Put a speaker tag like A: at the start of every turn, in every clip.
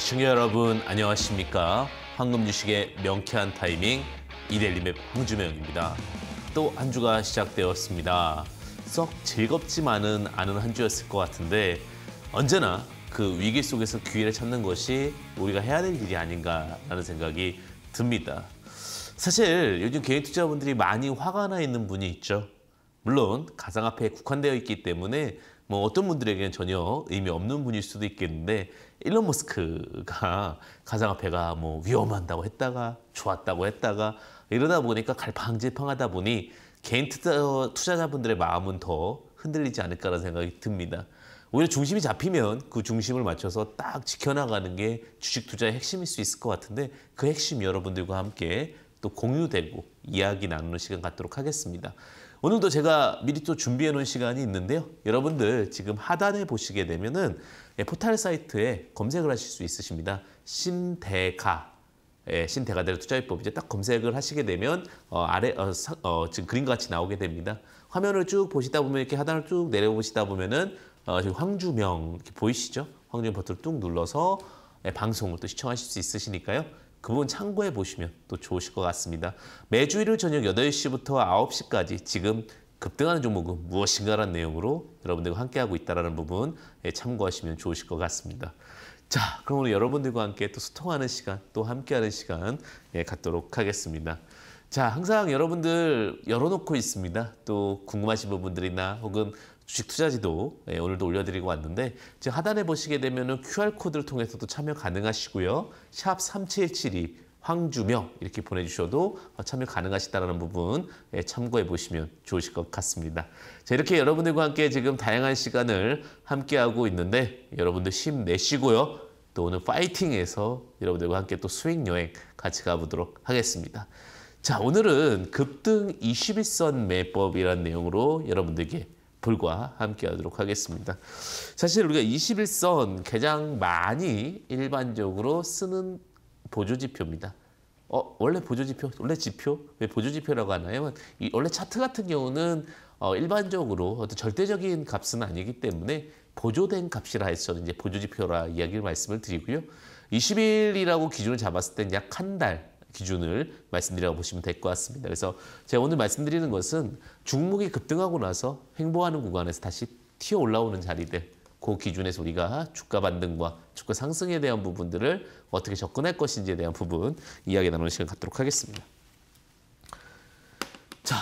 A: 시청자 여러분 안녕하십니까? 황금 주식의 명쾌한 타이밍 이델림의 황주명입니다. 또 한 주가 시작되었습니다. 썩 즐겁지만은 않은 한 주였을 것 같은데 언제나 그 위기 속에서 기회를 찾는 것이 우리가 해야 될 일이 아닌가라는 생각이 듭니다. 사실 요즘 개인 투자분들이 자 많이 화가 나 있는 분이 있죠. 물론 가상화폐에 국한되어 있기 때문에 뭐 어떤 분들에게는 전혀 의미 없는 분일 수도 있겠는데 일론 머스크가 가상화폐가 뭐 위험한다고 했다가 좋았다고 했다가 이러다 보니까 갈팡질팡하다 보니 개인 투자, 자분들의 마음은 더 흔들리지 않을까라는 생각이 듭니다. 오히려 중심이 잡히면 그 중심을 맞춰서 딱 지켜나가는 게 주식 투자의 핵심일 수 있을 것 같은데 그 핵심 여러분들과 함께 또 공유되고 이야기 나누는 시간 갖도록 하겠습니다. 오늘도 제가 미리 또 준비해 놓은 시간이 있는데요. 여러분들 지금 하단에 보시게 되면은 예, 포털 사이트에 검색을 하실 수 있으십니다. 신대가 예, 신대가대로 투자율법 이제 딱 검색을 하시게 되면 어, 아래 어, 사, 어, 지금 그림과 같이 나오게 됩니다. 화면을 쭉 보시다 보면 이렇게 하단을 쭉 내려보시다 보면은 어, 지금 황주명 이렇게 보이시죠? 황주명 버튼을 뚝 눌러서 예, 방송을 또 시청하실 수 있으시니까요. 그 부분 참고해 보시면 또 좋으실 것 같습니다. 매주 일요일 저녁 8시부터 9시까지 지금 급등하는 종목은 무엇인가라는 내용으로 여러분들과 함께하고 있다는 부분 예, 참고하시면 좋으실 것 같습니다. 자, 그럼 오늘 여러분들과 함께 또 소통하는 시간, 또 함께하는 시간 예, 갖도록 하겠습니다. 자, 항상 여러분들 열어놓고 있습니다. 또 궁금하신 부분들이나 혹은 주식 투자지도 예, 오늘도 올려드리고 왔는데 지금 하단에 보시게 되면 은 QR코드를 통해서도 참여 가능하시고요. 샵3772 황주명 이렇게 보내주셔도 참여 가능하시다라는 부분 참고해 보시면 좋으실 것 같습니다. 자 이렇게 여러분들과 함께 지금 다양한 시간을 함께하고 있는데 여러분들 힘내시고요. 또 오늘 파이팅해서 여러분들과 함께 또 수익 여행 같이 가보도록 하겠습니다. 자 오늘은 급등 21선 매법이라는 내용으로 여러분들께 불과 함께 하도록 하겠습니다. 사실 우리가 21선 가장 많이 일반적으로 쓰는 보조지표입니다. 어, 원래 보조지표, 원래 지표? 왜 보조지표라고 하나요? 이 원래 차트 같은 경우는 어, 일반적으로 어떤 절대적인 값은 아니기 때문에 보조된 값이라 해서 이제 보조지표라 이야기를 말씀을 드리고요. 20일이라고 기준을 잡았을 땐약한 달 기준을 말씀드리 보시면 될 것 같습니다. 그래서 제가 오늘 말씀드리는 것은 중목이 급등하고 나서 횡보하는 구간에서 다시 튀어 올라오는 자리들 그 기준에서 우리가 주가 반등과 주가 상승에 대한 부분들을 어떻게 접근할 것인지에 대한 부분 이야기 나누는 시간 갖도록 하겠습니다. 자,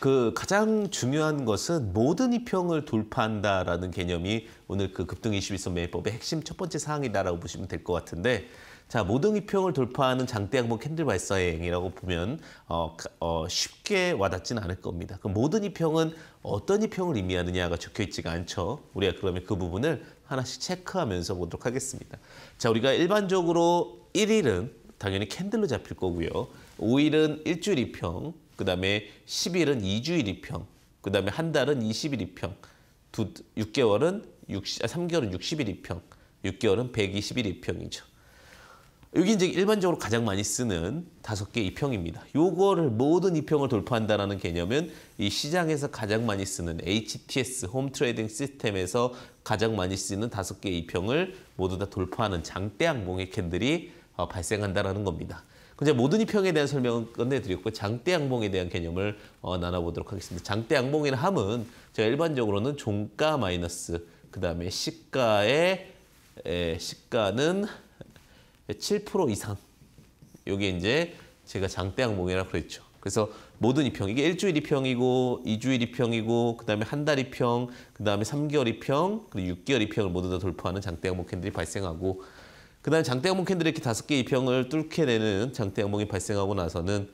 A: 그 가장 중요한 것은 모든 이평을 돌파한다라는 개념이 오늘 그 급등 21선 매매법의 핵심 첫 번째 사항이다라고 보시면 될 것 같은데 자, 모든 이평을 돌파하는 장대 양봉 캔들 발사행이라고 보면 어, 어, 쉽게 와닿지는 않을 겁니다. 그럼 모든 이평은 어떤 이평을 의미하느냐가 적혀 있지가 않죠. 우리가 그러면 그 부분을 하나씩 체크하면서 보도록 하겠습니다. 자, 우리가 일반적으로 1일은 당연히 캔들로 잡힐 거고요. 5일은 일주일 이평, 그다음에 10일은 2주일 이평 그다음에 한 달은 20일 이평두 6개월은 60, 아, 3개월은 60일 이평 6개월은 120일 이평이죠 여기 이제 일반적으로 가장 많이 쓰는 다섯 개 이평입니다. 요거를 모든 이평을 돌파한다라는 개념은 이 시장에서 가장 많이 쓰는 HTS 홈 트레이딩 시스템에서 가장 많이 쓰는 다섯 개 이평을 모두 다 돌파하는 장대 양봉의 캔들이 어, 발생한다라는 겁니다. 이제 모든 이평에 대한 설명은 끝내드렸고 장대 양봉에 대한 개념을 어, 나눠보도록 하겠습니다. 장대 양봉이라 함은 제가 일반적으로는 종가 마이너스 그 다음에 시가의 에, 시가는 7% 이상. 여기 이제 제가 장대항몽이라고 그랬죠. 그래서 모든 이평, 이게 일주일 이평이고, 이주일 이평이고, 그 다음에 한달 이평, 그 다음에 삼개월 이평, 그리고 육개월 이평을 모두 다 돌파하는 장대항몽 캔들이 발생하고, 그 다음에 장대항몽 캔들이 이렇게 다섯 개 이평을 뚫게 되는 장대항몽이 발생하고 나서는,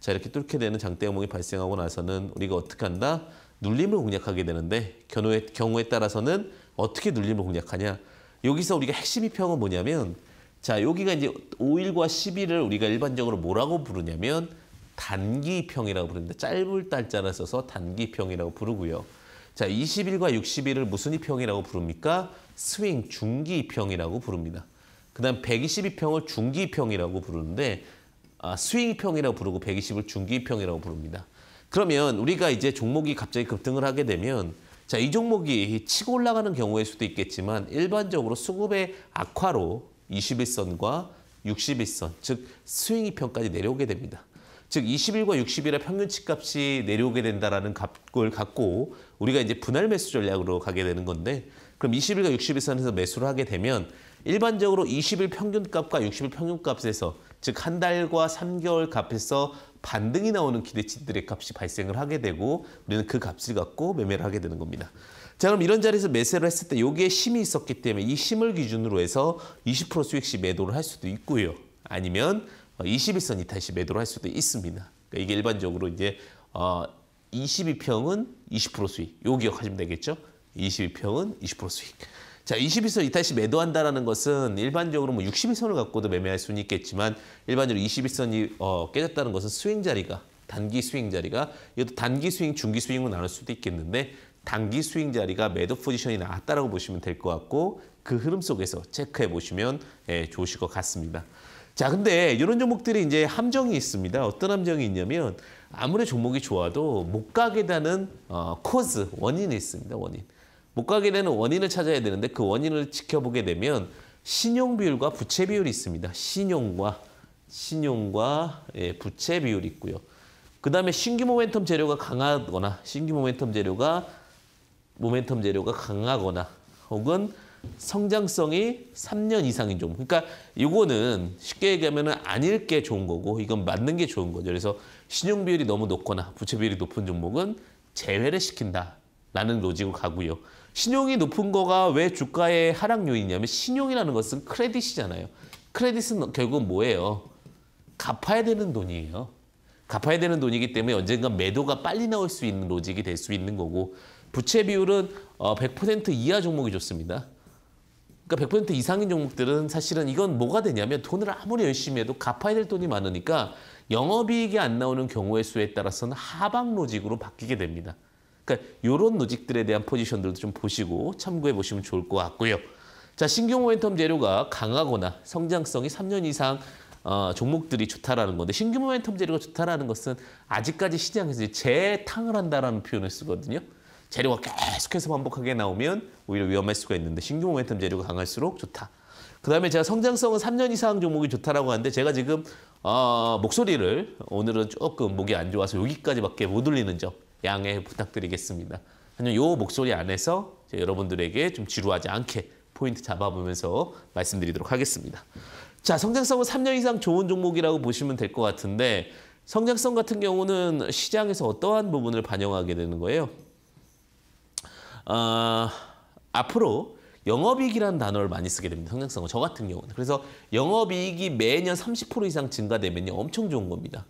A: 자, 이렇게 뚫게 되는 장대항몽이 발생하고 나서는 우리가 어떻게 한다? 눌림을 공략하게 되는데, 경우에, 경우에 따라서는 어떻게 눌림을 공략하냐? 여기서 우리가 핵심 이평은 뭐냐면, 자, 여기가 이제 5일과 10일을 우리가 일반적으로 뭐라고 부르냐면 단기평이라고 부릅니다. 짧을 달자라 써서 단기평이라고 부르고요. 자, 20일과 60일을 무슨 이평이라고 부릅니까? 스윙 중기평이라고 부릅니다. 그 다음 122평을 중기평이라고 부르는데 아, 스윙평이라고 부르고 120을 중기평이라고 부릅니다. 그러면 우리가 이제 종목이 갑자기 급등을 하게 되면 자, 이 종목이 치고 올라가는 경우일 수도 있겠지만 일반적으로 수급의 악화로 21선과 61선, 즉 스윙이평까지 내려오게 됩니다. 즉 21과 60일의 평균치값이 내려오게 된다라는 값을 갖고 우리가 이제 분할 매수 전략으로 가게 되는 건데 그럼 21과 60일선에서 매수를 하게 되면 일반적으로 20일 평균값과 60일 평균값에서 즉 한 달과 3개월 값에서 반등이 나오는 기대치들의 값이 발생을 하게 되고 우리는 그 값을 갖고 매매를 하게 되는 겁니다. 자 그럼 이런 자리에서 매세를 했을 때 여기에 심이 있었기 때문에 이심을 기준으로 해서 20% 수익 시 매도를 할 수도 있고요. 아니면 21선 이탈 시 매도를 할 수도 있습니다. 그러니까 이게 일반적으로 이제 어, 22평은 20% 수익. 요 기억하시면 되겠죠. 22평은 20% 수익. 자, 21선 이탈 시 매도한다라는 것은 일반적으로 뭐 61선을 갖고도 매매할 수는 있겠지만 일반적으로 21선이 어, 깨졌다는 것은 스윙 자리가 단기 스윙 자리가 이것도 단기 스윙, 중기 스윙으로 나눌 수도 있겠는데 단기 수익 자리가 매도 포지션이 나왔다라고 보시면 될 것 같고 그 흐름 속에서 체크해 보시면 예, 좋으실 것 같습니다. 자, 근데 이런 종목들이 이제 함정이 있습니다. 어떤 함정이 있냐면 아무리 종목이 좋아도 못 가게 되는 어, 코즈, 원인이 있습니다. 원인. 못 가게 되는 원인을 찾아야 되는데 그 원인을 지켜보게 되면 신용 비율과 부채 비율이 있습니다. 신용과 신용과 예, 부채 비율이 있고요. 그 다음에 신규 모멘텀 재료가 강하거나 신규 모멘텀 재료가 모멘텀 재료가 강하거나 혹은 성장성이 3년 이상인 종 그러니까 이거는 쉽게 얘기하면 아닐 게 좋은 거고 이건 맞는 게 좋은 거죠. 그래서 신용 비율이 너무 높거나 부채 비율이 높은 종목은 제외를 시킨다라는 로직으로 가고요. 신용이 높은 거가 왜 주가의 하락 요인이냐면 신용이라는 것은 크레딧이잖아요. 크레딧은 결국 뭐예요? 갚아야 되는 돈이에요. 갚아야 되는 돈이기 때문에 언젠가 매도가 빨리 나올 수 있는 로직이 될 수 있는 거고 부채 비율은 어, 100% 이하 종목이 좋습니다. 그러니까 100% 이상인 종목들은 사실은 이건 뭐가 되냐면 돈을 아무리 열심히 해도 갚아야 될 돈이 많으니까 영업이익이 안 나오는 경우의 수에 따라서는 하방 로직으로 바뀌게 됩니다. 그러니까 이런 로직들에 대한 포지션들도 좀 보시고 참고해 보시면 좋을 것 같고요. 자, 신규 모멘텀 재료가 강하거나 성장성이 3년 이상 어, 종목들이 좋다라는 건데 신규 모멘텀 재료가 좋다라는 것은 아직까지 시장에서 재탕을 한다라는 표현을 쓰거든요. 재료가 계속해서 반복하게 나오면 오히려 위험할 수가 있는데 신규 모멘텀 재료가 강할수록 좋다. 그다음에 제가 성장성은 3년 이상 종목이 좋다라고 하는데 제가 지금 어, 목소리를 오늘은 조금 목이 안 좋아서 여기까지밖에 못 올리는 점 양해 부탁드리겠습니다. 하지만 이 목소리 안에서 여러분들에게 좀 지루하지 않게 포인트 잡아보면서 말씀드리도록 하겠습니다. 자, 성장성은 3년 이상 좋은 종목이라고 보시면 될 것 같은데 성장성 같은 경우는 시장에서 어떠한 부분을 반영하게 되는 거예요? 어, 앞으로 영업이익이라는 단어를 많이 쓰게 됩니다. 성장성은 저 같은 경우는. 그래서 영업이익이 매년 30% 이상 증가되면 엄청 좋은 겁니다.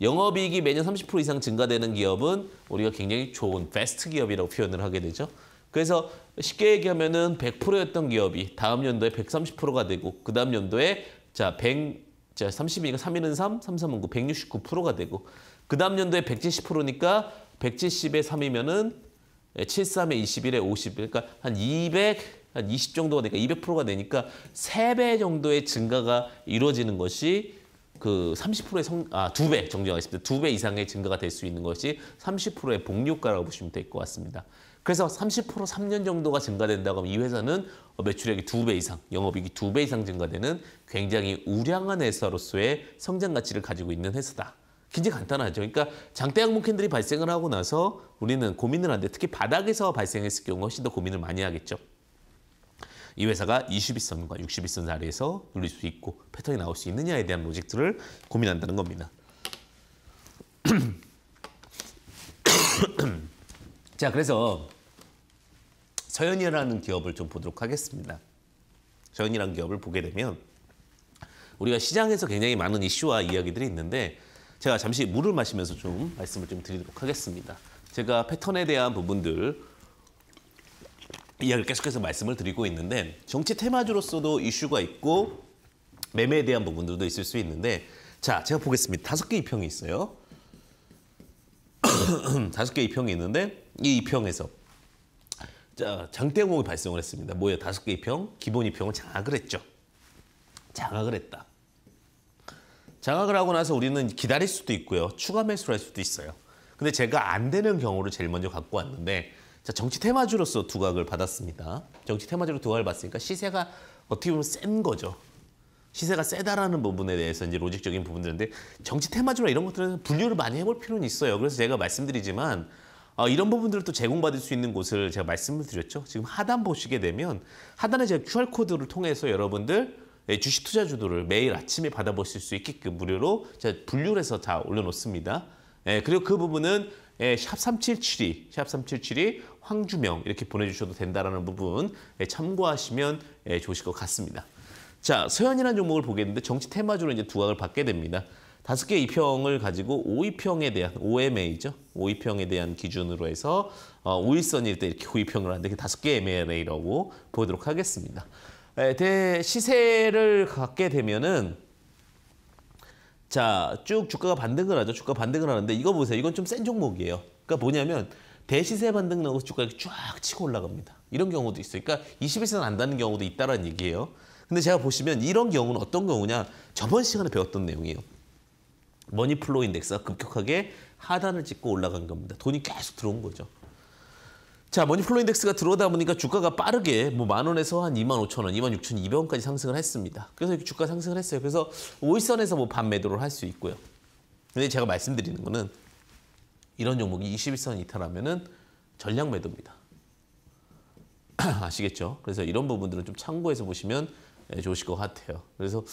A: 영업이익이 매년 30% 이상 증가되는 기업은 우리가 굉장히 좋은 베스트 기업이라고 표현을 하게 되죠. 그래서 쉽게 얘기하면 은 100%였던 기업이 다음 연도에 130%가 되고 그 다음 연도에 자 100, 자 30이니까 3일은 3, 3, 3은 9, 169%가 되고 그 다음 연도에 170%니까 170에 3이면은 73에 21에 50, 그러니까 한 200, 한 20 정도가 되니까 200%가 되니까 3배 정도의 증가가 이루어지는 것이 그 30%의 성, 아, 2배 정정하겠습니다. 2배 이상의 증가가 될 수 있는 것이 30%의 복리효과라고 보시면 될 것 같습니다. 그래서 30% 3년 정도가 증가된다고 하면 이 회사는 매출액이 2배 이상, 영업이익이 2배 이상 증가되는 굉장히 우량한 회사로서의 성장 가치를 가지고 있는 회사다. 굉장히 간단하죠. 그러니까 장대양 뭉캔들이 발생을 하고 나서 우리는 고민을 하는데 특히 바닥에서 발생했을 경우 훨씬 더 고민을 많이 하겠죠. 이 회사가 2 0선과6 0선 자리에서 눌릴 수 있고 패턴이 나올 수 있느냐에 대한 로직들을 고민한다는 겁니다. 자, 그래서 서현이라는 기업을 좀 보도록 하겠습니다. 서현이라는 기업을 보게 되면 우리가 시장에서 굉장히 많은 이슈와 이야기들이 있는데 제가 잠시 물을 마시면서 좀 말씀을 좀 드리도록 하겠습니다. 제가 패턴에 대한 부분들 이야기를 계속해서 말씀을 드리고 있는데 정치 테마주로서도 이슈가 있고 매매에 대한 부분들도 있을 수 있는데 자 제가 보겠습니다. 다섯 개 이평이 있어요. 다섯 개 이평이 있는데 이 이평에서 자 장대공이 발생을 했습니다. 뭐예요? 다섯 개 이평 기본 이평을 장악을 했죠. 장악을 했다. 장악을 하고 나서 우리는 기다릴 수도 있고요. 추가 매수를 할 수도 있어요. 근데 제가 안 되는 경우를 제일 먼저 갖고 왔는데 자 정치 테마주로서 두각을 받았습니다. 정치 테마주로 두각을 받으니까 시세가 어떻게 보면 센 거죠. 시세가 세다라는 부분에 대해서 이제 로직적인 부분들인데 정치 테마주나 이런 것들은 분류를 많이 해볼 필요는 있어요. 그래서 제가 말씀드리지만 어, 이런 부분들을 또 제공받을 수 있는 곳을 제가 말씀을 드렸죠. 지금 하단 보시게 되면 하단에 제가 QR코드를 통해서 여러분들 예, 주식 투자 주도를 매일 아침에 받아보실 수 있게끔 무료로 제가 분류를 해서 다 올려놓습니다. 예, 그리고 그 부분은 예, 샵3772, 샵3772 황주명 이렇게 보내주셔도 된다라는 부분 예, 참고하시면 예, 좋으실 것 같습니다. 자, 서현이라는 종목을 보겠는데 정치 테마주로 이제 두각을 받게 됩니다. 다섯 개 이평을 가지고 오이평에 대한 OMA죠. 오이평에 대한 기준으로 해서 어, 5일선일 때 이렇게 오이평을 하는데 다섯 개 MLA라고 보도록 하겠습니다. 예, 대 시세를 갖게 되면은 자쭉 주가가 반등을 하죠. 주가 반등을 하는데 이거 보세요. 이건 좀 센 종목이에요. 그러니까 뭐냐면 대시세 반등 나고 주가가 쫙 치고 올라갑니다. 이런 경우도 있어요. 그러니까 21세는 안다는 경우도 있다라는 얘기예요. 근데 제가 보시면 이런 경우는 어떤 경우냐. 저번 시간에 배웠던 내용이에요. 머니플로 인덱스가 급격하게 하단을 찍고 올라간 겁니다. 돈이 계속 들어온 거죠. 자, 머니플로 인덱스가 들어오다 보니까 주가가 빠르게 뭐 만 원에서 한 2만 5천 원, 2만 6천 200원까지 상승을 했습니다. 그래서 이렇게 주가 상승을 했어요. 그래서 오일선에서 뭐 반매도를 할 수 있고요. 근데 제가 말씀드리는 거는 이런 종목이 21선 이탈하면은 전량 매도입니다. 아시겠죠? 그래서 이런 부분들은 좀 참고해서 보시면 예, 좋으실 것 같아요. 그래서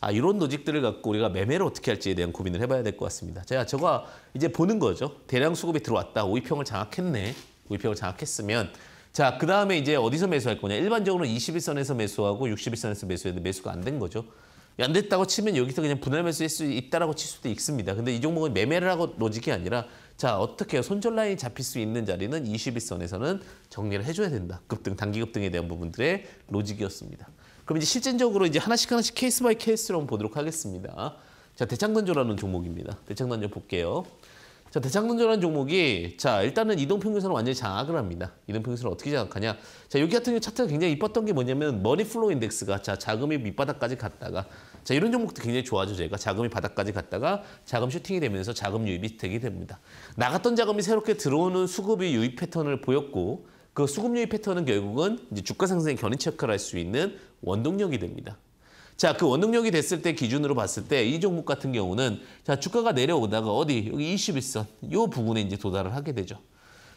A: 아 이런 노직들을 갖고 우리가 매매를 어떻게 할지에 대한 고민을 해봐야 될 것 같습니다. 제가 저가 이제 보는 거죠. 대량 수급이 들어왔다. 오이평을 장악했네. 물표을 장악했으면 자, 그 다음에 이제 어디서 매수할 거냐. 일반적으로 21선에서 매수하고 61선에서 매수했는데 매수가 안 된 거죠. 안 됐다고 치면 여기서 그냥 분할 매수할 수 있다라고 칠 수도 있습니다. 근데 이 종목은 매매를 하고 로직이 아니라 자, 어떻게 손절 라인이 잡힐 수 있는 자리는 21선에서는 정리를 해줘야 된다. 급등, 단기 급등에 대한 부분들의 로직이었습니다. 그럼 이제 실질적으로 이제 하나씩 하나씩 케이스 바이 케이스로 보도록 하겠습니다. 자, 대창단조라는 종목입니다. 대창단조 볼게요. 자, 대장동전환 종목이 자 일단은 이동평균선을 완전히 장악을 합니다. 이동평균선을 어떻게 장악하냐? 자 여기 같은 경우 차트가 굉장히 이뻤던 게 뭐냐면 머니플로우 인덱스가 자 자금이 밑바닥까지 갔다가 자 이런 종목도 굉장히 좋아져 저가 자금이 바닥까지 갔다가 자금 슈팅이 되면서 자금 유입이 되게 됩니다. 나갔던 자금이 새롭게 들어오는 수급이 유입 패턴을 보였고 그 수급 유입 패턴은 결국은 이제 주가 상승의 견인 체크를 할 수 있는 원동력이 됩니다. 자, 그 원동력이 됐을 때 기준으로 봤을 때 이 종목 같은 경우는 자, 주가가 내려오다가 어디 여기 21선 요 부분에 이제 도달을 하게 되죠.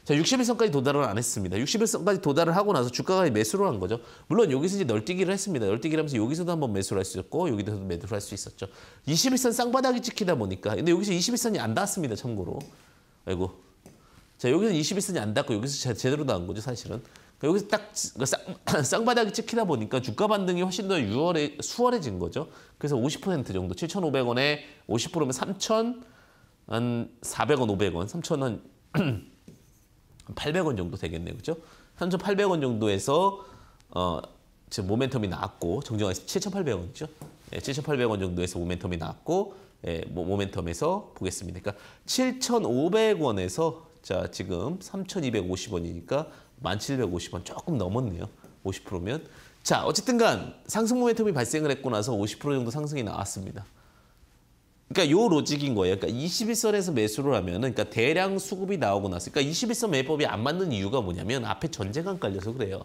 A: 자, 61선까지 도달을 안 했습니다. 61선까지 도달을 하고 나서 주가가 매수를 한 거죠. 물론 여기서 이제 널뛰기를 했습니다. 널뛰기를 하면서 여기서도 한번 매수를 할 수 있었고 여기서도 매도를 할 수 있었죠. 21선 쌍바닥이 찍히다 보니까 근데 여기서 21선이 안 닿았습니다. 참고로. 아이고. 자, 여기서 21선이 안 닿고 여기서 제대로 나온 거죠, 사실은. 여기서 딱 그 쌍바닥이 찍히다 보니까 주가 반등이 훨씬 더 유월에, 수월해진 거죠. 그래서 50% 정도, 7,500원에 50%면 3,400원, 500원, 3,000원, 800원 정도 되겠네요. 그죠? 3,800원 정도에서 어, 지금 모멘텀이 나왔고, 정정하게 7,800원이죠. 네, 7,800원 정도에서 모멘텀이 나왔고, 예, 모멘텀에서 보겠습니다. 그러니까 7,500원에서 자 지금 3,250원이니까 1750원 조금 넘었네요. 50%면. 자, 어쨌든 간 상승 모멘텀이 발생을 했고 나서 50% 정도 상승이 나왔습니다. 그러니까 요 로직인 거예요. 그러니까 21선에서 매수를 하면은 그러니까 대량 수급이 나오고 나서 그러니까 21선 매법이 안 맞는 이유가 뭐냐면 앞에 전쟁관 깔려서 그래요.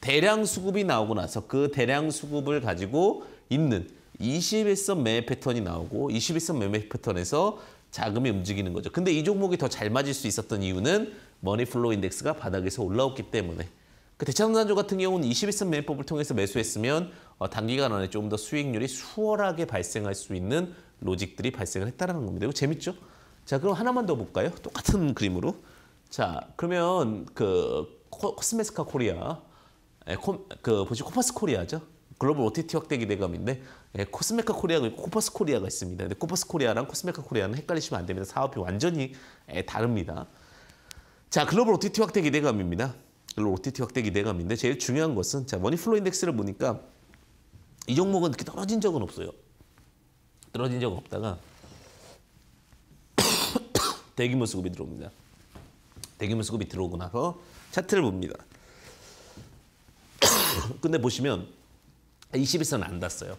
A: 대량 수급이 나오고 나서 그 대량 수급을 가지고 있는 21선 매매 패턴이 나오고 21선 매매 패턴에서 자금이 움직이는 거죠. 근데 이 종목이 더 잘 맞을 수 있었던 이유는 머니플로 우 인덱스가 바닥에서 올라왔기 때문에 그 대차상단조 같은 경우는 21선 매매법을 통해서 매수했으면 어, 단기간 안에 조금 더 수익률이 수월하게 발생할 수 있는 로직들이 발생을 했다는 겁니다. 이거 재밌죠? 자 그럼 하나만 더 볼까요? 똑같은 그림으로 자 그러면 그 코스메스카 코 코리아 에, 예, 코, 그 보시 코파스 코리아죠? 글로벌 OTT 확대 기대감인데 에, 예, 코스메카 코리아고 코파스 코리아가 있습니다. 근데 코파스 코리아랑 코스메카 코리아는 헷갈리시면 안 됩니다. 사업이 완전히 에, 예, 다릅니다. 자, 글로벌 OTT 확대 기대감입니다. 글로벌 OTT 확대 기대감인데 제일 중요한 것은 자 머니플로 인덱스를 보니까 이 종목은 이렇게 떨어진 적은 없어요. 떨어진 적은 없다가 대규모 수급이 들어옵니다. 대규모 수급이 들어오고 나서 차트를 봅니다. 근데 보시면 21선 아, 안 닿았어요.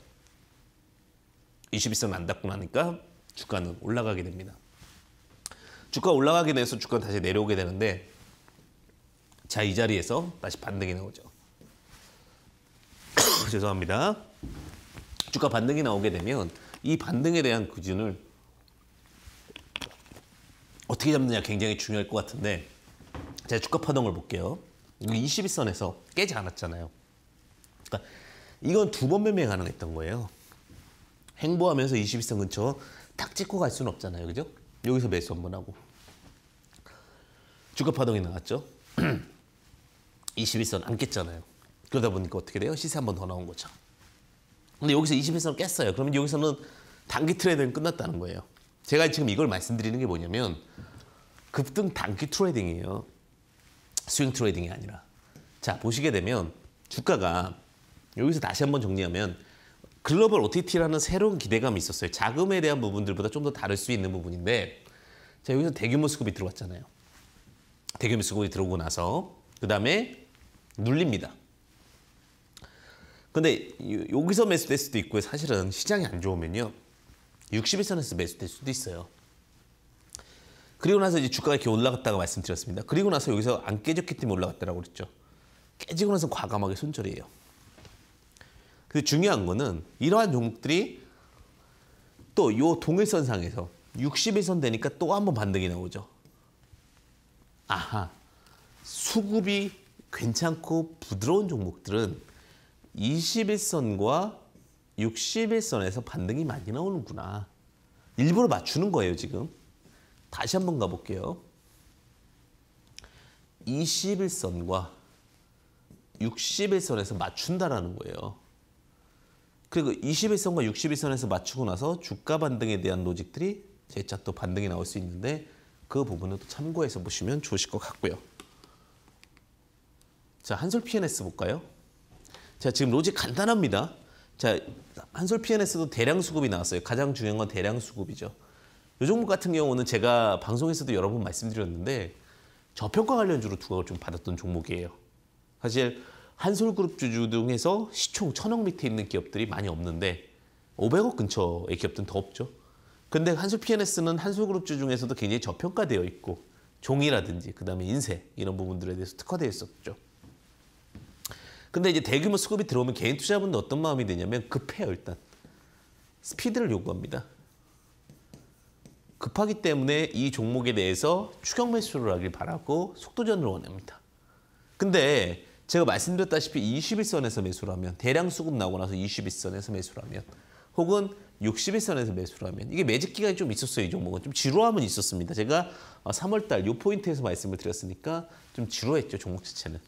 A: 21선 안 닿고 나니까 주가는 올라가게 됩니다. 주가 올라가게 돼서 주가 다시 내려오게 되는데 자 이 자리에서 다시 반등이 나오죠. 죄송합니다. 주가 반등이 나오게 되면 이 반등에 대한 기준을 어떻게 잡느냐 굉장히 중요할 것 같은데 제가 주가 파동을 볼게요. 21선에서 깨지 않았잖아요. 그러니까 이건 두 번 매매 가능했던 거예요. 행보하면서 21선 근처 탁 찍고 갈 수는 없잖아요. 그죠? 여기서 매수 한번 하고 주가파동이 나왔죠. 21선 안 깼잖아요. 그러다 보니까 어떻게 돼요? 시세 한 번 더 나온 거죠. 근데 여기서 21선 깼어요. 그러면 여기서는 단기 트레이딩 끝났다는 거예요. 제가 지금 이걸 말씀드리는 게 뭐냐면 급등 단기 트레이딩이에요. 스윙 트레이딩이 아니라. 자 보시게 되면 주가가 여기서 다시 한 번 정리하면 글로벌 OTT라는 새로운 기대감이 있었어요. 자금에 대한 부분들보다 좀 더 다를 수 있는 부분인데 자 여기서 대규모 수급이 들어왔잖아요. 대기미수국에 들어오고 나서 그 다음에 눌립니다. 근데 여기서 매수될 수도 있고 사실은 시장이 안 좋으면요. 60일선에서 매수될 수도 있어요. 그리고 나서 이제 주가가 이렇게 올라갔다가 말씀드렸습니다. 그리고 나서 여기서 안 깨졌기 때문에 올라갔다고 그랬죠. 깨지고 나서 과감하게 손절이에요. 근데 중요한 거는 이러한 종목들이 또요 동일선상에서 60일선 되니까 또 한번 반등이 나오죠. 아하, 수급이 괜찮고 부드러운 종목들은 21선과 61선에서 반등이 많이 나오는구나. 일부러 맞추는 거예요, 지금. 다시 한번 가볼게요. 21선과 61선에서 맞춘다라는 거예요. 그리고 21선과 61선에서 맞추고 나서 주가 반등에 대한 로직들이 재차 또 반등이 나올 수 있는데 그 부분은 참고해서 보시면 좋으실 것 같고요. 자, 한솔 PNS 볼까요? 자, 지금 로직 간단합니다. 자, 한솔 PNS도 대량 수급이 나왔어요. 가장 중요한 건 대량 수급이죠. 요 종목 같은 경우는 제가 방송에서도 여러 번 말씀드렸는데 저평가 관련주로 두각을 좀 받았던 종목이에요. 사실 한솔그룹 주주 중에서 시총 천억 밑에 있는 기업들이 많이 없는데 500억 근처의 기업들은 더 없죠. 근데 한수 PNS는 한수그룹주 중에서도 굉장히 저평가되어 있고 종이라든지 그다음에 인쇄 이런 부분들에 대해서 특화되어 있었죠. 근데 이제 대규모 수급이 들어오면 개인 투자분들 어떤 마음이 드냐면 급해요 일단 스피드를 요구합니다. 급하기 때문에 이 종목에 대해서 추격 매수를 하길 바라고 속도전을 원합니다. 근데 제가 말씀드렸다시피 21선에서 매수를 하면 대량 수급 나고 나서 21선에서 매수를 하면 혹은 6 0일선에서 매수를 하면 이게 매직 기간이 좀 있었어요. 이 종목은 좀 지루함은 있었습니다. 제가 3월달 어, 요 포인트에서 말씀을 드렸으니까 좀 지루했죠. 종목 자체는.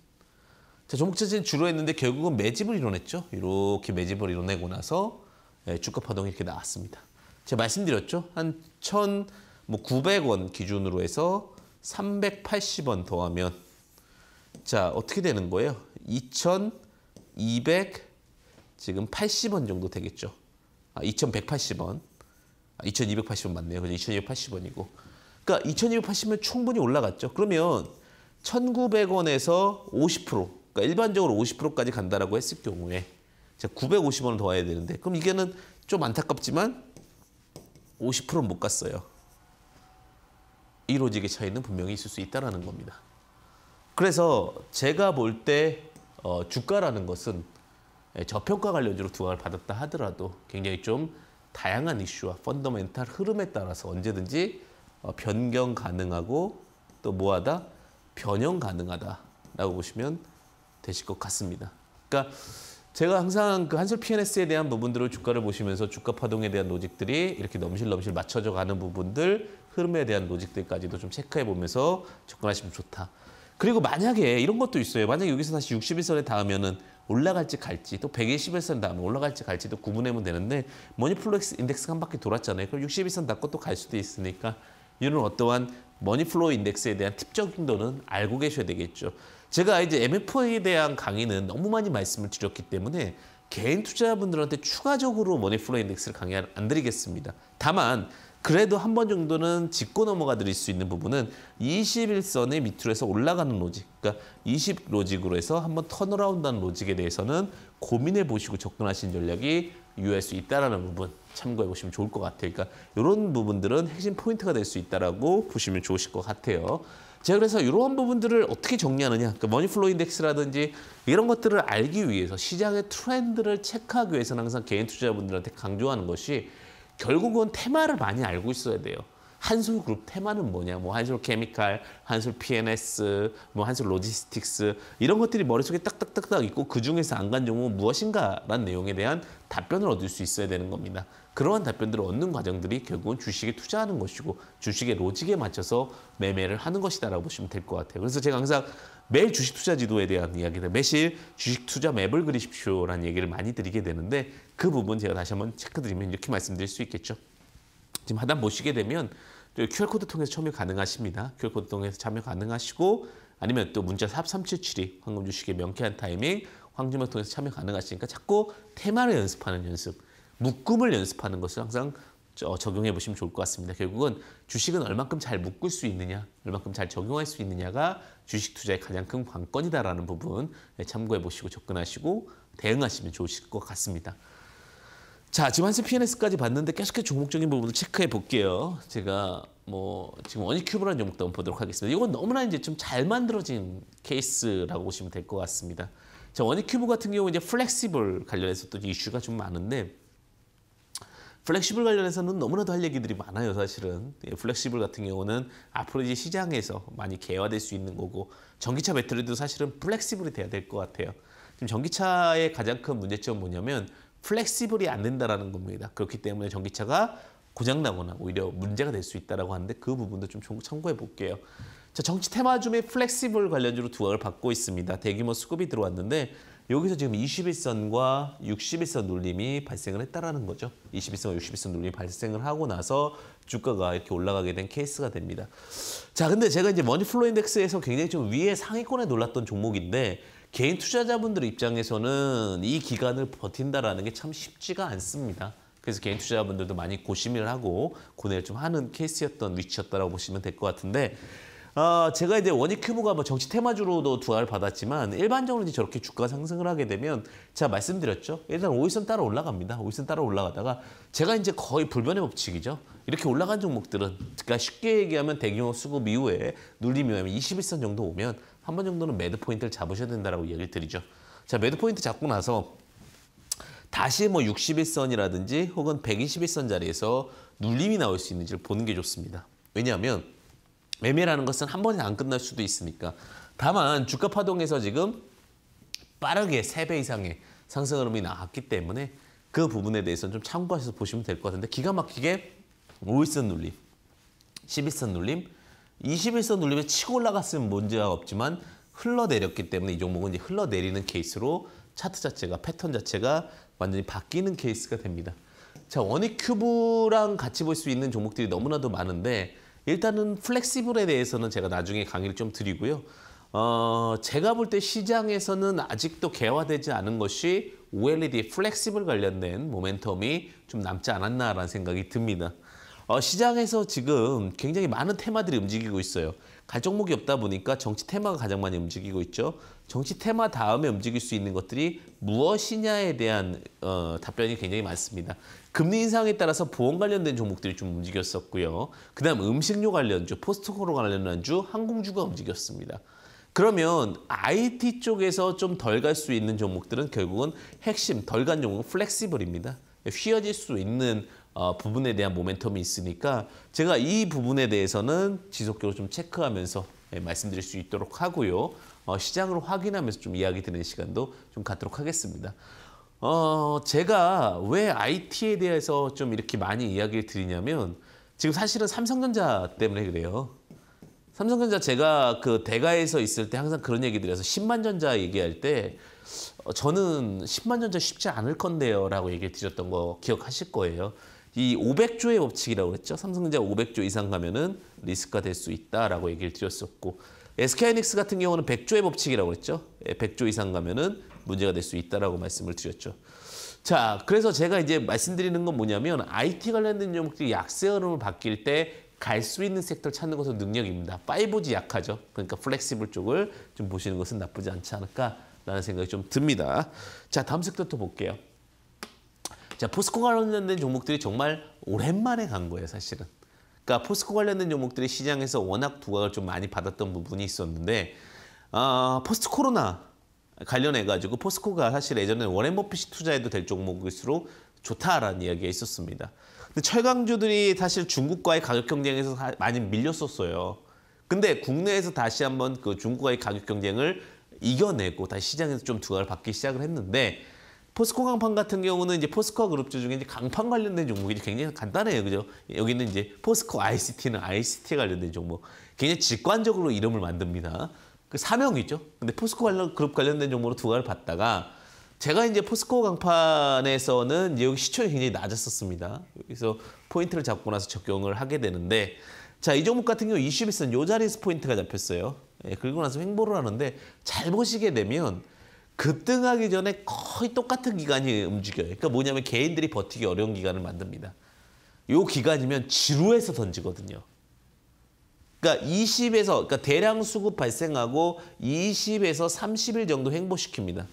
A: 자, 종목 자체는 지루했는데 결국은 매집을 이뤄냈죠. 이렇게 매집을 이뤄내고 나서 예, 주가 파동이 이렇게 나왔습니다. 제가 말씀드렸죠. 한 1,900원 뭐 기준으로 해서 380원 더하면 자 어떻게 되는 거예요? 2,200 지금 80원 정도 되겠죠. 2,180원, 아, 2,280원 아, 맞네요. 그죠? 2,280원이고. 그러니까 2,280원 충분히 올라갔죠. 그러면 1,900원에서 50%, 그러니까 일반적으로 50%까지 간다라고 했을 경우에 950원을 더 와야 되는데 그럼 이게는 좀 안타깝지만 50%는 못 갔어요. 이로직의 차이는 분명히 있을 수 있다는 겁니다. 그래서 제가 볼때 어, 주가라는 것은 예, 저평가 관련주로 두각을 받았다 하더라도 굉장히 좀 다양한 이슈와 펀더멘탈 흐름에 따라서 언제든지 어, 변경 가능하고 또 뭐하다 변형 가능하다라고 보시면 되실 것 같습니다. 그러니까 제가 항상 그 한술 PNS에 대한 부분들을 주가를 보시면서 주가 파동에 대한 노직들이 이렇게 넘실넘실 맞춰져 가는 부분들 흐름에 대한 노직들까지도 좀 체크해 보면서 접근하시면 좋다. 그리고 만약에 이런 것도 있어요. 만약에 여기서 다시 60일선에 닿으면은 올라갈지 갈지 또 120일선 다음에 올라갈지 갈지도 구분하면 되는데 머니플로엑스 인덱스가 한 바퀴 돌았잖아요. 그럼 60일선 닫고 또 갈 수도 있으니까 이런 어떠한 머니플로우 인덱스에 대한 특적 정도는 알고 계셔야 되겠죠. 제가 이제 MFO에 대한 강의는 너무 많이 말씀을 드렸기 때문에 개인 투자자분들한테 추가적으로 머니플로우 인덱스를 강의 안 드리겠습니다. 다만 그래도 한 번 정도는 짚고 넘어가 드릴 수 있는 부분은 21선의 밑으로 해서 올라가는 로직, 그러니까 20 로직으로 해서 한 번 턴어라운드는 로직에 대해서는 고민해 보시고 접근하신 전략이 유효할 수 있다는 부분 참고해 보시면 좋을 것 같아요. 그러니까 이런 부분들은 핵심 포인트가 될 수 있다고 보시면 좋으실 것 같아요. 제가 그래서 이러한 부분들을 어떻게 정리하느냐 그러니까 머니플로우 인덱스라든지 이런 것들을 알기 위해서 시장의 트렌드를 체크하기 위해서는 항상 개인 투자자분들한테 강조하는 것이 결국은 테마를 많이 알고 있어야 돼요. 한솔 그룹 테마는 뭐냐? 뭐 한솔 케미칼, 한솔 PNS, 뭐 한솔 로지스틱스 이런 것들이 머릿속에 딱딱딱딱 있고 그 중에서 안간 종목은 무엇인가라는 내용에 대한 답변을 얻을 수 있어야 되는 겁니다. 그러한 답변들을 얻는 과정들이 결국은 주식에 투자하는 것이고 주식의 로직에 맞춰서 매매를 하는 것이다라고 보시면 될 것 같아요. 그래서 제가 항상 매일 주식 투자 지도에 대한 이야기를매일 주식 투자 맵을 그리십시오라는 얘기를 많이 드리게 되는데 그 부분 제가 다시 한번 체크드리면 이렇게 말씀드릴 수 있겠죠. 지금 하단 보시게 되면 QR코드 통해서 참여 가능하십니다. QR코드 통해서 참여 가능하시고 아니면 또 문자 삽3772 황금 주식의 명쾌한 타이밍 황주명 통해서 참여 가능하시니까 자꾸 테마를 연습하는 연습 묶음을 연습하는 것을 항상 적용해 보시면 좋을 것 같습니다. 결국은 주식은 얼만큼 잘 묶을 수 있느냐, 얼만큼 잘 적용할 수 있느냐가 주식 투자의 가장 큰 관건이다라는 부분 네, 참고해 보시고 접근하시고 대응하시면 좋으실 것 같습니다. 자, 지금 한세 PNS까지 봤는데 계속해서 종목적인 부분을 체크해 볼게요. 제가 뭐 지금 원니큐브라는 종목도 한번 보도록 하겠습니다. 이건 너무나 이제 좀 잘 만들어진 케이스라고 보시면 될 것 같습니다. 자, 원니큐브 같은 경우 이제 플렉시블 관련해서 또 이슈가 좀 많은데 플렉시블 관련해서는 너무나도 할 얘기들이 많아요, 사실은. 예, 플렉시블 같은 경우는 앞으로 이제 시장에서 많이 개화될 수 있는 거고 전기차 배터리도 사실은 플렉시블이 돼야 될 것 같아요. 지금 전기차의 가장 큰 문제점은 뭐냐면 플렉시블이 안 된다라는 겁니다. 그렇기 때문에 전기차가 고장나거나 오히려 문제가 될 수 있다라고 하는데 그 부분도 좀 참고해 볼게요. 자, 정치 테마줌의 플렉시블 관련주로 두각을 받고 있습니다. 대규모 수급이 들어왔는데 여기서 지금 21선과 61선 눌림이 발생을 했다라는 거죠. 21선과 61선 눌림이 발생을 하고 나서 주가가 이렇게 올라가게 된 케이스가 됩니다. 자, 근데 제가 이제 머니플로 인덱스에서 굉장히 좀 위에 상위권에 놀랐던 종목인데 개인 투자자분들 입장에서는 이 기간을 버틴다라는 게 참 쉽지가 않습니다. 그래서 개인 투자자분들도 많이 고심을 하고 고뇌를 좀 하는 케이스였던 위치였다고 보시면 될 것 같은데 어, 제가 이제 원익 휴무가 뭐 정치 테마주로도 두알 받았지만 일반적으로 이제 저렇게 주가 상승을 하게 되면 제가 말씀드렸죠. 일단 오일선 따라 올라갑니다. 오일선 따라 올라가다가 제가 이제 거의 불변의 법칙이죠. 이렇게 올라간 종목들은 그러니까 쉽게 얘기하면 대규모 수급 이후에 눌림 이후면 21선 정도 오면 한 번 정도는 매드 포인트를 잡으셔야 된다라고 야기를 드리죠. 자, 매드 포인트 잡고 나서 다시 뭐 61선이라든지 혹은 121선 자리에서 눌림이 나올 수 있는지를 보는 게 좋습니다. 왜냐하면 매매라는 것은 한 번에 안 끝날 수도 있으니까. 다만 주가 파동에서 지금 빠르게 3배 이상의 상승 흐름이 나왔기 때문에 그 부분에 대해서는 좀 참고하셔서 보시면 될 것 같은데 기가 막히게 5일선 눌림, 11선 눌림, 21선 눌림에 치고 올라갔으면 문제가 없지만 흘러내렸기 때문에 이 종목은 이제 흘러내리는 케이스로 차트 자체가 패턴 자체가 완전히 바뀌는 케이스가 됩니다. 자, 원익 큐브랑 같이 볼 수 있는 종목들이 너무나도 많은데 일단은 플렉시블에 대해서는 제가 나중에 강의를 좀 드리고요. 어, 제가 볼 때 시장에서는 아직도 개화되지 않은 것이 OLED 플렉시블 관련된 모멘텀이 좀 남지 않았나라는 생각이 듭니다. 어, 시장에서 지금 굉장히 많은 테마들이 움직이고 있어요. 갈 종목이 없다 보니까 정치 테마가 가장 많이 움직이고 있죠. 정치 테마 다음에 움직일 수 있는 것들이 무엇이냐에 대한 어, 답변이 굉장히 많습니다. 금리 인상에 따라서 보험 관련된 종목들이 좀 움직였었고요. 그다음 음식료 관련주, 포스트코로 관련주, 항공주가 움직였습니다. 그러면 IT 쪽에서 좀 덜 갈 수 있는 종목들은 결국은 핵심, 덜 간 종목은 플렉시블입니다. 휘어질 수 있는 어, 부분에 대한 모멘텀이 있으니까 제가 이 부분에 대해서는 지속적으로 좀 체크하면서 예, 말씀드릴 수 있도록 하고요. 어, 시장으로 확인하면서 좀 이야기 드리는 시간도 좀 갖도록 하겠습니다. 어, 제가 왜 IT에 대해서 좀 이렇게 많이 이야기를 드리냐면 지금 사실은 삼성전자 때문에 그래요. 삼성전자 제가 그 대가에서 있을 때 항상 그런 얘기 드려서 10만 전자 얘기할 때 어, 저는 10만 전자 쉽지 않을 건데요 라고 얘기 드렸던 거 기억하실 거예요. 이 500조의 법칙이라고 그랬죠. 삼성전자 500조 이상 가면은 리스크가 될 수 있다라고 얘기를 드렸었고 SK하이닉스 같은 경우는 100조의 법칙이라고 그랬죠. 100조 예, 이상 가면은 문제가 될 수 있다라고 말씀을 드렸죠. 자, 그래서 제가 이제 말씀드리는 건 뭐냐면 IT 관련된 종목들이 약세 흐름을 바뀔 때 갈 수 있는 섹터를 찾는 것은 능력입니다. 5G 약하죠. 그러니까 플렉시블 쪽을 좀 보시는 것은 나쁘지 않지 않을까라는 생각이 좀 듭니다. 자, 다음 섹터 또 볼게요. 자, 포스코 관련된 종목들이 정말 오랜만에 간 거예요, 사실은. 그러니까 포스코 관련된 종목들이 시장에서 워낙 부각을 좀 많이 받았던 부분이 있었는데 아, 포스트 코로나 관련해 가지고 포스코가 사실 예전에 워렌 버핏이 투자해도 될 종목일수록 좋다라는 이야기가 있었습니다. 근데 철강주들이 사실 중국과의 가격 경쟁에서 많이 밀렸었어요. 근데 국내에서 다시 한번 그 중국과의 가격 경쟁을 이겨내고 다시 시장에서 좀 두각을 받기 시작을 했는데 포스코 강판 같은 경우는 이제 포스코 그룹주 중에 이제 강판 관련된 종목이 굉장히 간단해요. 그죠? 여기는 이제 포스코 ICT는 ICT 관련된 종목. 굉장히 직관적으로 이름을 만듭니다. 그 사명이 있죠. 근데 포스코 관련 그룹 관련된 종목로두 가를 봤다가 제가 이제 포스코 강판에서는 이제 여기 시총이 굉장히 낮았었습니다. 여기서 포인트를 잡고 나서 적용을 하게 되는데 자, 이 종목 같은 경우 21선 요 자리에서 포인트가 잡혔어요. 예, 그리고 나서 횡보를 하는데 잘 보시게 되면 급등하기 전에 거의 똑같은 기간이 움직여요. 그러니까 뭐냐면 개인들이 버티기 어려운 기간을 만듭니다. 요 기간이면 지루해서 던지거든요. 그러니까 20에서 그러니까 대량 수급 발생하고 20에서 30일 정도 횡보시킵니다.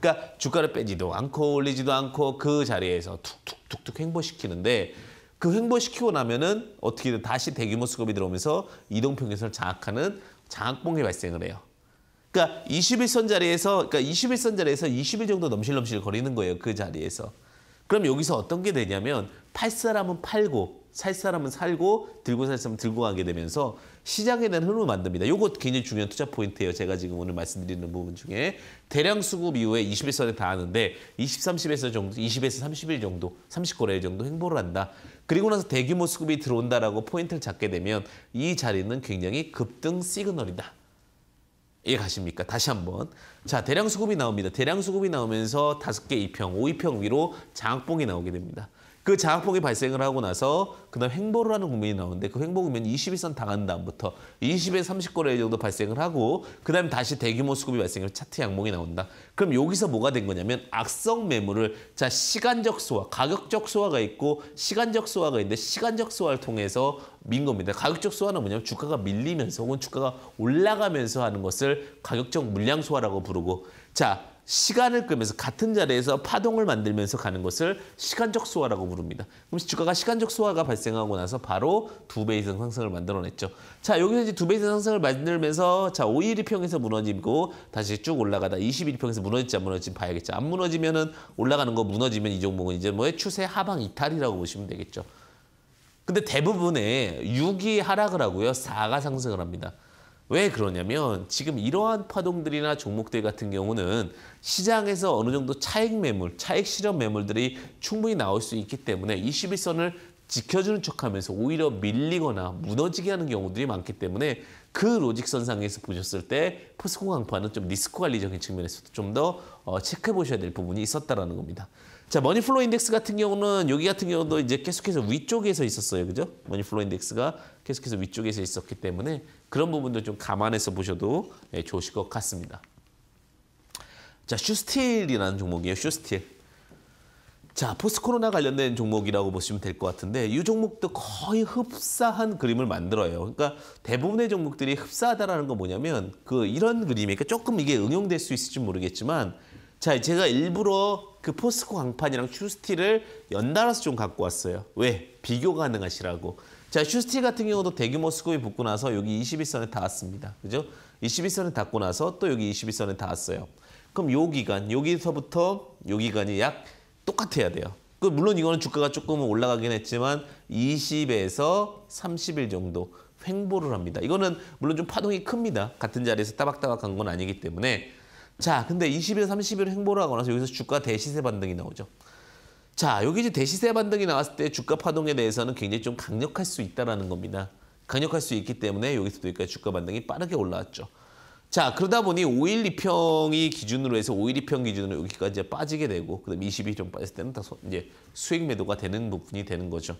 A: 그러니까 주가를 빼지도 않고 올리지도 않고 그 자리에서 툭툭툭툭 횡보시키는데 그 횡보시키고 나면은 어떻게든 다시 대규모 수급이 들어오면서 이동평균선을 장악하는 장악봉이 발생을 해요. 그러니까 21선 자리에서 그러니까 21선 자리에서 20일 정도 넘실넘실 거리는 거예요. 그 자리에서. 그럼 여기서 어떤 게 되냐면 팔 사람은 팔고 살 사람은 살고 들고 살 사람은 들고 가게 되면서 시장에 대한 흐름을 만듭니다. 이거 굉장히 중요한 투자 포인트예요. 제가 지금 오늘 말씀드리는 부분 중에 대량 수급 이후에 21선에 닿았는데 20, 30에서 정도, 20에서 30일 정도, 30거래일 정도 행보를 한다. 그리고 나서 대규모 수급이 들어온다라고 포인트를 잡게 되면 이 자리는 굉장히 급등 시그널이다. 이해가십니까? 예, 다시 한번. 자, 대량 수급이 나옵니다. 대량 수급이 나오면서 다섯 개 2평, 5, 2평 위로 장학봉이 나오게 됩니다. 그 자학폭이 발생을 하고 나서 그다음 횡보를 하는 국면이 나오는데 그 횡보 국면이 21선 당한 다음부터 20에 30거래 정도 발생을 하고 그다음에 다시 대규모 수급이 발생을 차트 양봉이 나온다. 그럼 여기서 뭐가 된 거냐면 악성 매물을 자 시간적 소화, 가격적 소화가 있고 시간적 소화가 있는데 시간적 소화를 통해서 민 겁니다. 가격적 소화는 뭐냐면 주가가 밀리면서 혹은 주가가 올라가면서 하는 것을 가격적 물량 소화라고 부르고 자 시간을 끄면서 같은 자리에서 파동을 만들면서 가는 것을 시간적 소화라고 부릅니다. 그럼 주가가 시간적 소화가 발생하고 나서 바로 두배 이상 상승을 만들어냈죠. 자 여기서 이제 두배 이상 상승을 만들면서 자 5일이평에서 무너지고 다시 쭉 올라가다 21이평에서 무너질지 안 무너질지 봐야겠죠. 안 무너지면은 올라가는 거 무너지면 이 종목은 이제 뭐의 추세 하방 이탈이라고 보시면 되겠죠. 근데 대부분의 6이 하락을 하고요. 4가 상승을 합니다. 왜 그러냐면 지금 이러한 파동들이나 종목들 같은 경우는 시장에서 어느 정도 차익 매물, 차익 실현 매물들이 충분히 나올 수 있기 때문에 21선을 지켜주는 척하면서 오히려 밀리거나 무너지게 하는 경우들이 많기 때문에 그 로직선상에서 보셨을 때 포스코 강파는 좀 리스크 관리적인 측면에서도 좀더 어, 체크해 보셔야 될 부분이 있었다라는 겁니다. 자, 머니플로 우 인덱스 같은 경우는 여기 같은 경우도 이제 계속해서 위쪽에서 있었어요. 그죠? 머니플로 우 인덱스가 계속해서 위쪽에서 있었기 때문에 그런 부분도 좀 감안해서 보셔도 예, 좋으실 것 같습니다. 자, 슈스틸이라는 종목이에요. 슈스틸. 자, 포스트 코로나 관련된 종목이라고 보시면 될 것 같은데 이 종목도 거의 흡사한 그림을 만들어요. 그러니까 대부분의 종목들이 흡사하다는건 뭐냐면 그 이런 그림이 니까 그러니까 조금 이게 응용될 수 있을지 모르겠지만 자, 제가 일부러 그 포스코 강판이랑 슈스티를 연달아서 좀 갖고 왔어요. 왜? 비교 가능하시라고. 자, 슈스티 같은 경우도 대규모 수급이 붙고 나서 여기 21선에 닿았습니다. 그죠? 21선에 닿고 나서 또 여기 21선에 닿았어요. 그럼 요 기간, 여기서부터 요 기간이 약 똑같아야 돼요. 그 물론 이거는 주가가 조금 올라가긴 했지만 20에서 30일 정도 횡보를 합니다. 이거는 물론 좀 파동이 큽니다. 같은 자리에서 따박따박 한건 아니기 때문에 자 근데 20일, 30일 횡보를 하고 나서 여기서 주가 대시세 반등이 나오죠. 자, 여기 이제 대시세 반등이 나왔을 때 주가 파동에 대해서는 굉장히 좀 강력할 수 있다라는 겁니다. 강력할 수 있기 때문에 여기서도 여기까지 주가 반등이 빠르게 올라왔죠. 자, 그러다 보니 5일 2평이 기준으로 해서 5일 2평 기준으로 여기까지 빠지게 되고 그다음 2 2평 빠졌을 때는 다 소, 이제 수익 매도가 되는 부분이 되는 거죠.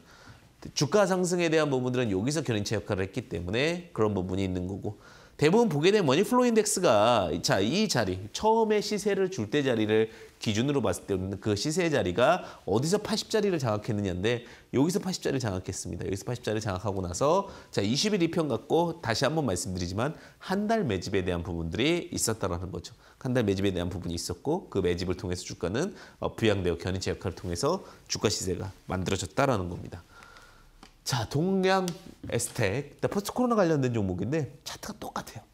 A: 주가 상승에 대한 부분들은 여기서 견인체 역할을 했기 때문에 그런 부분이 있는 거고 대부분 보게 되면 머니플로 인덱스가 자, 이 자리 처음에 시세를 줄 때 자리를 기준으로 봤을 때는 그 시세 의 자리가 어디서 80자리를 장악했느냐인데 여기서 80자리를 장악했습니다. 여기서 80자리를 장악하고 나서 자 20일 이평 갖고 다시 한번 말씀드리지만 한 달 매집에 대한 부분들이 있었다라는 거죠. 한 달 매집에 대한 부분이 있었고 그 매집을 통해서 주가는 어, 부양되어 견인체 역할을 통해서 주가 시세가 만들어졌다라는 겁니다. 자 동양 에스텍 포스트 코로나 관련된 종목인데 차트가 똑같아요.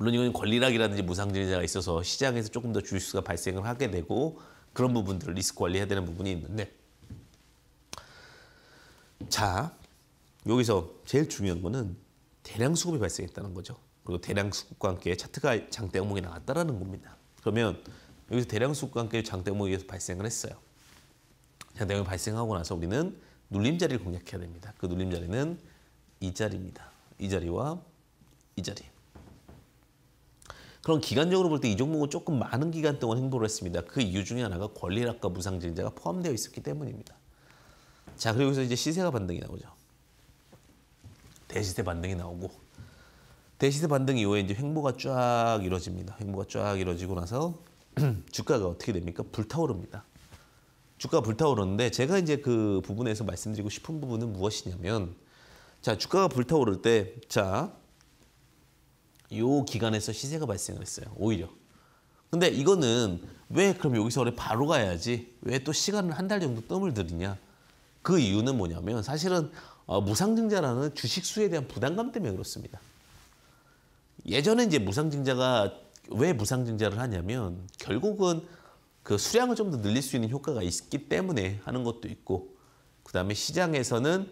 A: 물론 이건 권리락이라든지 무상증자가 있어서 시장에서 조금 더 주식수가 발생을 하게 되고 그런 부분들을 리스크 관리해야 되는 부분이 있는데 자 여기서 제일 중요한 거는 대량 수급이 발생했다는 거죠. 그리고 대량 수급과 함께 차트가 장대 항목이 나왔다라는 겁니다. 그러면 여기서 대량 수급과 함께 장대 항목이 발생을 했어요. 장대 항목이 발생하고 나서 우리는 눌림 자리를 공략해야 됩니다. 그 눌림 자리는 이 자리입니다. 이 자리와 이 자리. 그런 기간적으로 볼 때 이종목은 조금 많은 기간 동안 행보를 했습니다. 그 이유 중에 하나가 권리락과 무상증자가 포함되어 있었기 때문입니다. 자, 그리고 서 이제 시세가 반등이 나오죠. 대시세 반등이 나오고 대시세 반등 이후에 이제 횡보가 쫙 이루어집니다. 횡보가 쫙 이루어지고 나서 주가가 어떻게 됩니까? 불타오릅니다. 주가가 불타오르는데 제가 이제 그 부분에서 말씀드리고 싶은 부분은 무엇이냐면 자, 주가가 불타오를 때 자, 요 기간에서 시세가 발생을 했어요. 오히려. 근데 이거는 왜 그럼 여기서 원래 바로 가야지 왜 또 시간을 한 달 정도 뜸을 들이냐. 그 이유는 뭐냐면 사실은 어, 무상증자라는 주식수에 대한 부담감 때문에 그렇습니다. 예전에 이제 무상증자가 왜 무상증자를 하냐면 결국은 그 수량을 좀 더 늘릴 수 있는 효과가 있기 때문에 하는 것도 있고 그다음에 시장에서는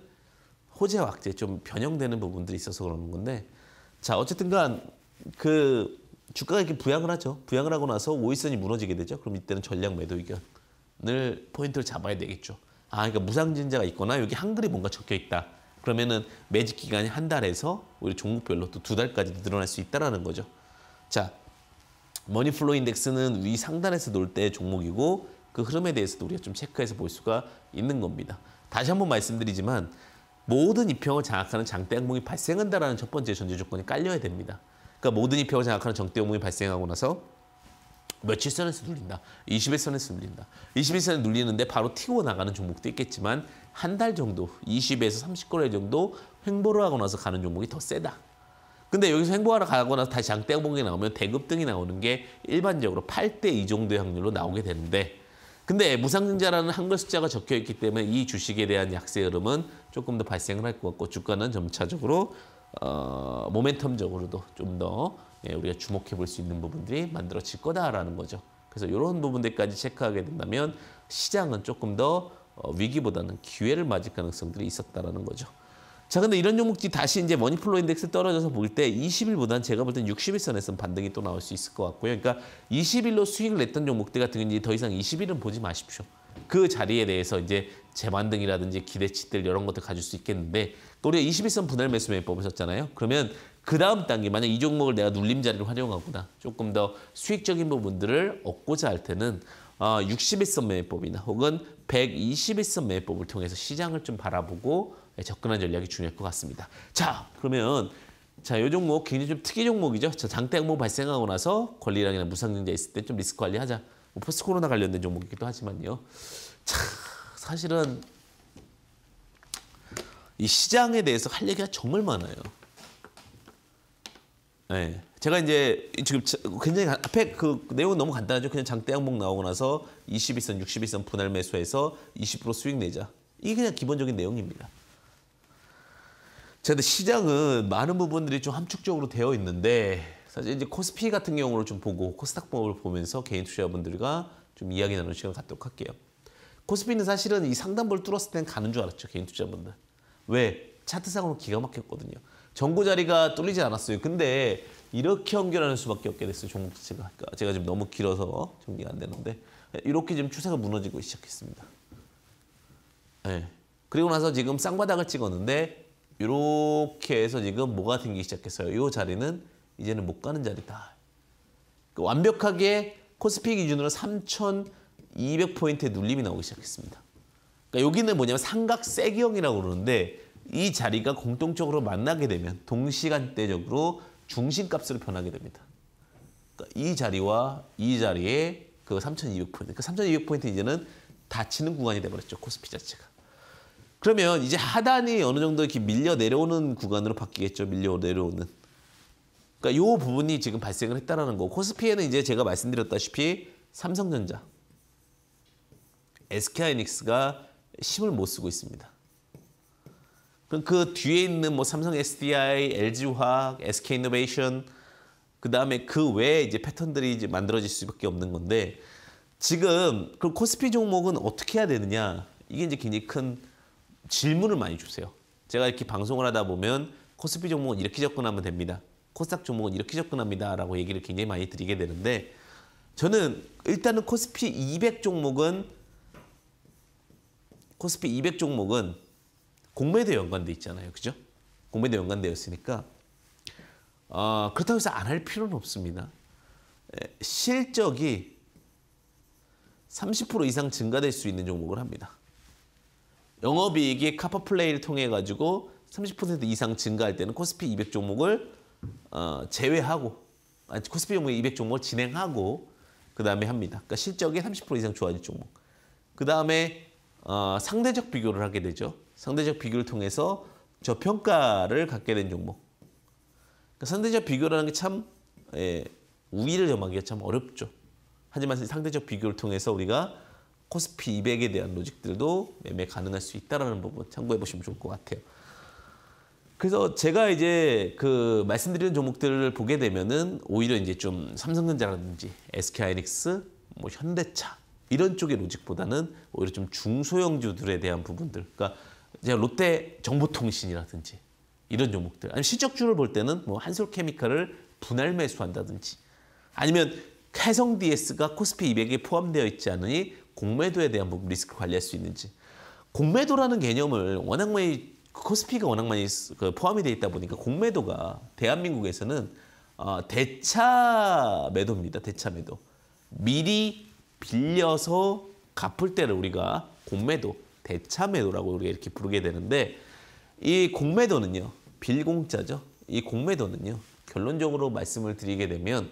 A: 호재 확 악재 좀 변형되는 부분들이 있어서 그러는 건데 자, 어쨌든간 그 주가가 이렇게 부양을 하죠. 부양을 하고 나서 오이선이 무너지게 되죠. 그럼 이때는 전략 매도 의견을 포인트를 잡아야 되겠죠. 아, 그러니까 무상증자가 있거나 여기 한글이 뭔가 적혀 있다. 그러면은 매직 기간이 한 달에서 우리 종목별로 또 두 달까지 늘어날 수 있다라는 거죠. 자, 머니플로 인덱스는 위 상단에서 놀때 종목이고 그 흐름에 대해서도 우리가 좀 체크해서 볼 수가 있는 겁니다. 다시 한번 말씀드리지만 모든 입평을 장악하는 장대항목이 발생한다라는 첫 번째 전제 조건이 깔려야 됩니다. 그러니까 모든 이평을 장악하는 정대항목이 발생하고 나서 며칠 선에서 눌린다. 20일 선에서 눌린다. 20일 선에 눌리는데 바로 튀고 나가는 종목도 있겠지만 한 달 정도, 20에서 30거래 정도 횡보를 하고 나서 가는 종목이 더 세다. 근데 여기서 횡보하러 가고 나서 다시 장대항목이 나오면 대급 등이 나오는 게 일반적으로 8대 2 정도의 확률로 나오게 되는데 근데 무상증자라는 한글 숫자가 적혀 있기 때문에 이 주식에 대한 약세 흐름은 조금 더 발생을 할 것 같고 주가는 점차적으로 어, 모멘텀적으로도 좀 더 예, 우리가 주목해 볼 수 있는 부분들이 만들어질 거다라는 거죠. 그래서 이런 부분들까지 체크하게 된다면 시장은 조금 더 어, 위기보다는 기회를 맞을 가능성들이 있었다라는 거죠. 자, 근데 이런 종목들이 다시 이제 머니플로 인덱스 떨어져서 볼 때 20일보다는 제가 볼 땐 60일선에서는 반등이 또 나올 수 있을 것 같고요. 그러니까 20일로 수익을 냈던 종목들 같은 경우는 더 이상 20일은 보지 마십시오. 그 자리에 대해서 이제 재반등이라든지 기대치들 이런 것도 가질 수 있겠는데 우리가 21선 분할 매수 매법 썼잖아요. 그러면 그 다음 단계 만약 이 종목을 내가 눌림 자리를 활용하거나 조금 더 수익적인 부분들을 얻고자 할 때는 어, 아, 61선 매매법이나 혹은 121선 매매법을 통해서 시장을 좀 바라보고 예, 접근한 전략이 중요할 것 같습니다. 자, 그러면 자, 요 종목 굉장히 좀 특이 종목이죠. 자, 장대 항목 발생하고 나서 권리랑이나 무상증자 있을 때 좀 리스크 관리하자. 뭐 포스트 코로나 관련된 종목이기도 하지만요. 자, 사실은 이 시장에 대해서 할 얘기가 정말 많아요. 네. 제가 이제 지금 굉장히 앞에 그 내용은 너무 간단하죠. 그냥 장대 항목 나오고 나서 22선, 62선 분할 매수해서 20% 수익 내자. 이게 그냥 기본적인 내용입니다. 근데 시장은 많은 부분들이 좀 함축적으로 되어 있는데 사실 이제 코스피 같은 경우를 좀 보고 코스닥 범을 보면서 개인 투자자분들과 좀 이야기 나누는 시간 을 갖도록 할게요. 코스피는 사실은 이 상단부를 뚫었을 땐 가는 줄 알았죠. 개인 투자자분들. 왜? 차트상으로 기가 막혔거든요. 정고 자리가 뚫리지 않았어요. 근데 이렇게 연결하는 수밖에 없게 됐어요. 종목 자체가. 제가. 그러니까 제가 지금 너무 길어서 정리가 안 되는데 이렇게 지금 추세가 무너지고 시작했습니다. 네. 그리고 나서 지금 쌍바닥을 찍었는데 이렇게 해서 지금 뭐가 생기기 시작했어요. 이 자리는 이제는 못 가는 자리다. 그 완벽하게 코스피 기준으로 3,200포인트의 눌림이 나오기 시작했습니다. 그러니까 여기는 뭐냐면 삼각세기형이라고 그러는데 이 자리가 공통적으로 만나게 되면 동시간대적으로 중심값으로 변하게 됩니다. 그러니까 이 자리와 이 자리에 그 3,200포인트. 그 3,200포인트 이제는 닫히는 구간이 돼버렸죠. 코스피 자체가. 그러면 이제 하단이 어느 정도 이렇게 밀려 내려오는 구간으로 바뀌겠죠. 밀려 내려오는. 그러니까 요 부분이 지금 발생을 했다라는 거. 코스피에는 이제 제가 말씀드렸다시피 삼성전자, SK하이닉스가 힘을 못 쓰고 있습니다. 그럼 그 뒤에 있는 뭐 삼성 SDI, LG화학, SK이노베이션 그다음에 그 외에 이제 패턴들이 이제 만들어질 수밖에 없는 건데 지금 그 코스피 종목은 어떻게 해야 되느냐? 이게 이제 굉장히 큰 질문을 많이 주세요. 제가 이렇게 방송을 하다 보면 코스피 종목은 이렇게 접근하면 됩니다. 코스닥 종목은 이렇게 접근합니다. 라고 얘기를 굉장히 많이 드리게 되는데 저는 일단은 코스피 200 종목은 코스피 200 종목은 공매도 연관돼 있잖아요. 그죠? 공매도 연관되어 있으니까 어, 그렇다고 해서 안 할 필요는 없습니다. 실적이 30% 이상 증가될 수 있는 종목을 합니다. 영업이익이 카퍼플레이를 통해 가지고 30% 이상 증가할 때는 코스피 200 종목을 어, 제외하고 아니 코스피 종목 200 종목을 진행하고 그 다음에 합니다. 그러니까 실적이 30% 이상 좋아질 종목. 그 다음에 어, 상대적 비교를 하게 되죠. 상대적 비교를 통해서 저평가를 갖게 된 종목. 그러니까 상대적 비교라는 게참 예, 우위를 점하기가 참 어렵죠. 하지만 상대적 비교를 통해서 우리가 코스피 200에 대한 로직들도 매매 가능할 수 있다는 라 부분 참고해 보시면 좋을 것 같아요. 그래서 제가 이제 그 말씀드리는 종목들을 보게 되면은 오히려 이제 좀 삼성전자라든지 SK하이닉스, 뭐 현대차 이런 쪽의 로직보다는 오히려 좀 중소형주들에 대한 부분들, 그러니까 제가 롯데 정보통신이라든지 이런 종목들, 아니 실적주를 볼 때는 뭐 한솔케미칼을 분할 매수한다든지, 아니면 해성 DS가 코스피 200에 포함되어 있지 않으니 공매도에 대한 뭐 리스크 관리할 수 있는지. 공매도라는 개념을 워낙 많이 코스피가 워낙 많이 그 포함이 돼 있다 보니까 공매도가 대한민국에서는 어, 대차 매도입니다. 대차 매도. 미리 빌려서 갚을 때를 우리가 공매도, 대차 매도라고 우리가 이렇게 부르게 되는데 이 공매도는요. 빌공짜죠. 이 공매도는요. 결론적으로 말씀을 드리게 되면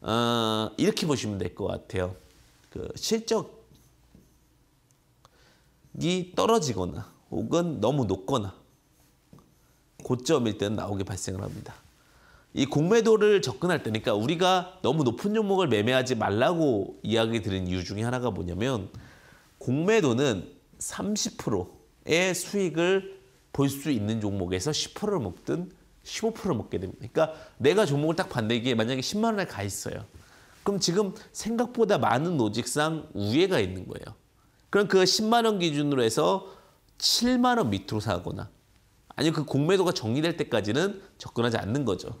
A: 어, 이렇게 보시면 될 것 같아요. 그 실적 이 떨어지거나 혹은 너무 높거나 고점일 때는 나오게 발생을 합니다. 이 공매도를 접근할 때니까 우리가 너무 높은 종목을 매매하지 말라고 이야기 드린 이유 중에 하나가 뭐냐면 공매도는 30%의 수익을 볼 수 있는 종목에서 10%를 먹든 15%를 먹게 됩니다. 그러니까 내가 종목을 딱 봤는데 만약에 10만 원에 가 있어요. 그럼 지금 생각보다 많은 로직상 우회가 있는 거예요. 그럼 그 10만 원 기준으로 해서 7만 원 밑으로 사거나 아니면 그 공매도가 정리될 때까지는 접근하지 않는 거죠.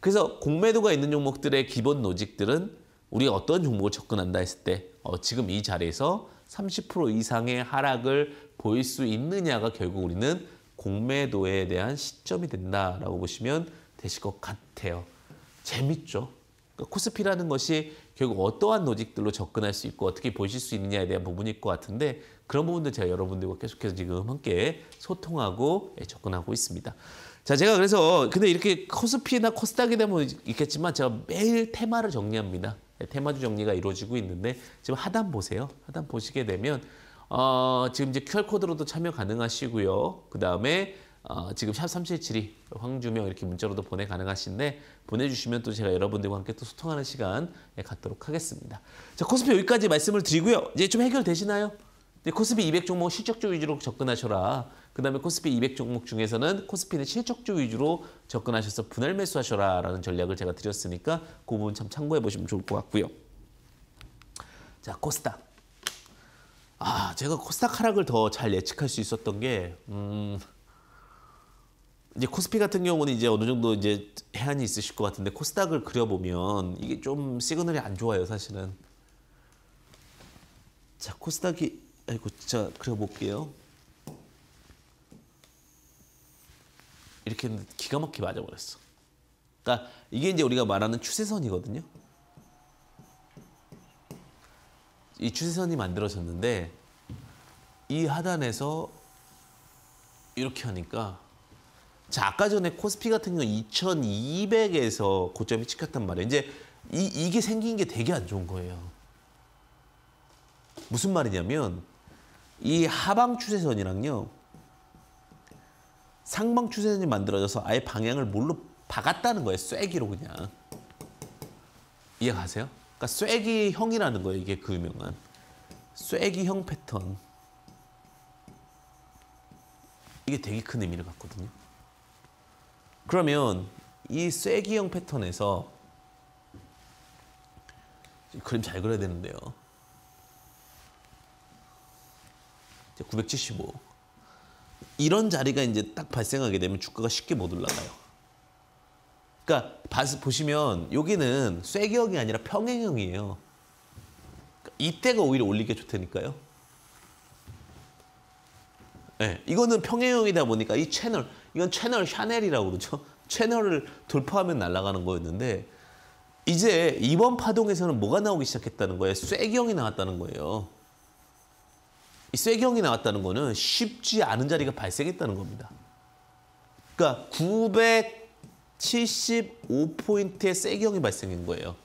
A: 그래서 공매도가 있는 종목들의 기본 노직들은 우리가 어떤 종목을 접근한다 했을 때 어, 지금 이 자리에서 30% 이상의 하락을 보일 수 있느냐가 결국 우리는 공매도에 대한 시점이 된다라고 보시면 되실 것 같아요. 재밌죠? 그러니까 코스피라는 것이 결국 어떠한 노직들로 접근할 수 있고 어떻게 보실 수 있느냐에 대한 부분일 것 같은데 그런 부분도 제가 여러분들과 계속해서 지금 함께 소통하고 예, 접근하고 있습니다. 자, 제가 그래서 근데 이렇게 코스피나 코스닥이 되면 있겠지만 제가 매일 테마를 정리합니다. 예, 테마주 정리가 이루어지고 있는데 지금 하단 보세요. 하단 보시게 되면 어, 지금 이제 QR코드로도 참여 가능하시고요. 그 다음에 어, 지금 샵3772 황주명 이렇게 문자로도 보내 가능하신데 보내주시면 또 제가 여러분들과 함께 또 소통하는 시간 에 예, 갖도록 하겠습니다. 자 코스피 여기까지 말씀을 드리고요. 이제 좀 해결되시나요? 코스피 200 종목 실적주 위주로 접근하셔라. 그 다음에 코스피 200 종목 중에서는 코스피는 실적주 위주로 접근하셔서 분할 매수하셔라 라는 전략을 제가 드렸으니까 그 부분 참 참고해 보시면 좋을 것 같고요. 자 코스닥. 아 제가 코스닥 하락을 더 잘 예측할 수 있었던 게 음... 이제 코스피 같은 경우는 이제 어느 정도 이제 해안이 있으실 것 같은데 코스닥을 그려보면 이게 좀 시그널이 안 좋아요 사실은. 자 코스닥이 아이고 자 그려볼게요. 이렇게 했는데 기가 막히게 맞아버렸어. 그러니까 이게 이제 우리가 말하는 추세선이거든요. 이 추세선이 만들어졌는데 이 하단에서 이렇게 하니까 자, 아까 전에 코스피 같은 경우 는 2200에서 고점이 찍혔단 말이에요. 이제 이, 이게 생긴 게 되게 안 좋은 거예요. 무슨 말이냐면 이 하방 추세선이랑요. 상방 추세선이 만들어져서 아예 방향을 뭘로 박았다는 거예요. 쐐기로 그냥. 이해 가세요? 그러니까 쐐기형이라는 거예요. 이게 그 유명한. 쐐기형 패턴. 이게 되게 큰 의미를 갖거든요. 그러면 이 쐐기형 패턴에서 그림 잘 그려야 되는데요. 975. 이런 자리가 이제 딱 발생하게 되면 주가가 쉽게 못 올라가요. 그러니까 보시면 여기는 쐐기형이 아니라 평행형이에요. 그러니까 이때가 오히려 올리기가 좋다니까요. 네, 이거는 평행형이다 보니까 이 채널 이건 채널 샤넬이라고 그러죠. 채널을 돌파하면 날아가는 거였는데 이제 이번 파동에서는 뭐가 나오기 시작했다는 거예요? 쇠경이 나왔다는 거예요. 이 쇠경이 나왔다는 거는 쉽지 않은 자리가 발생했다는 겁니다. 그러니까 975포인트의 쇠경이 발생한 거예요.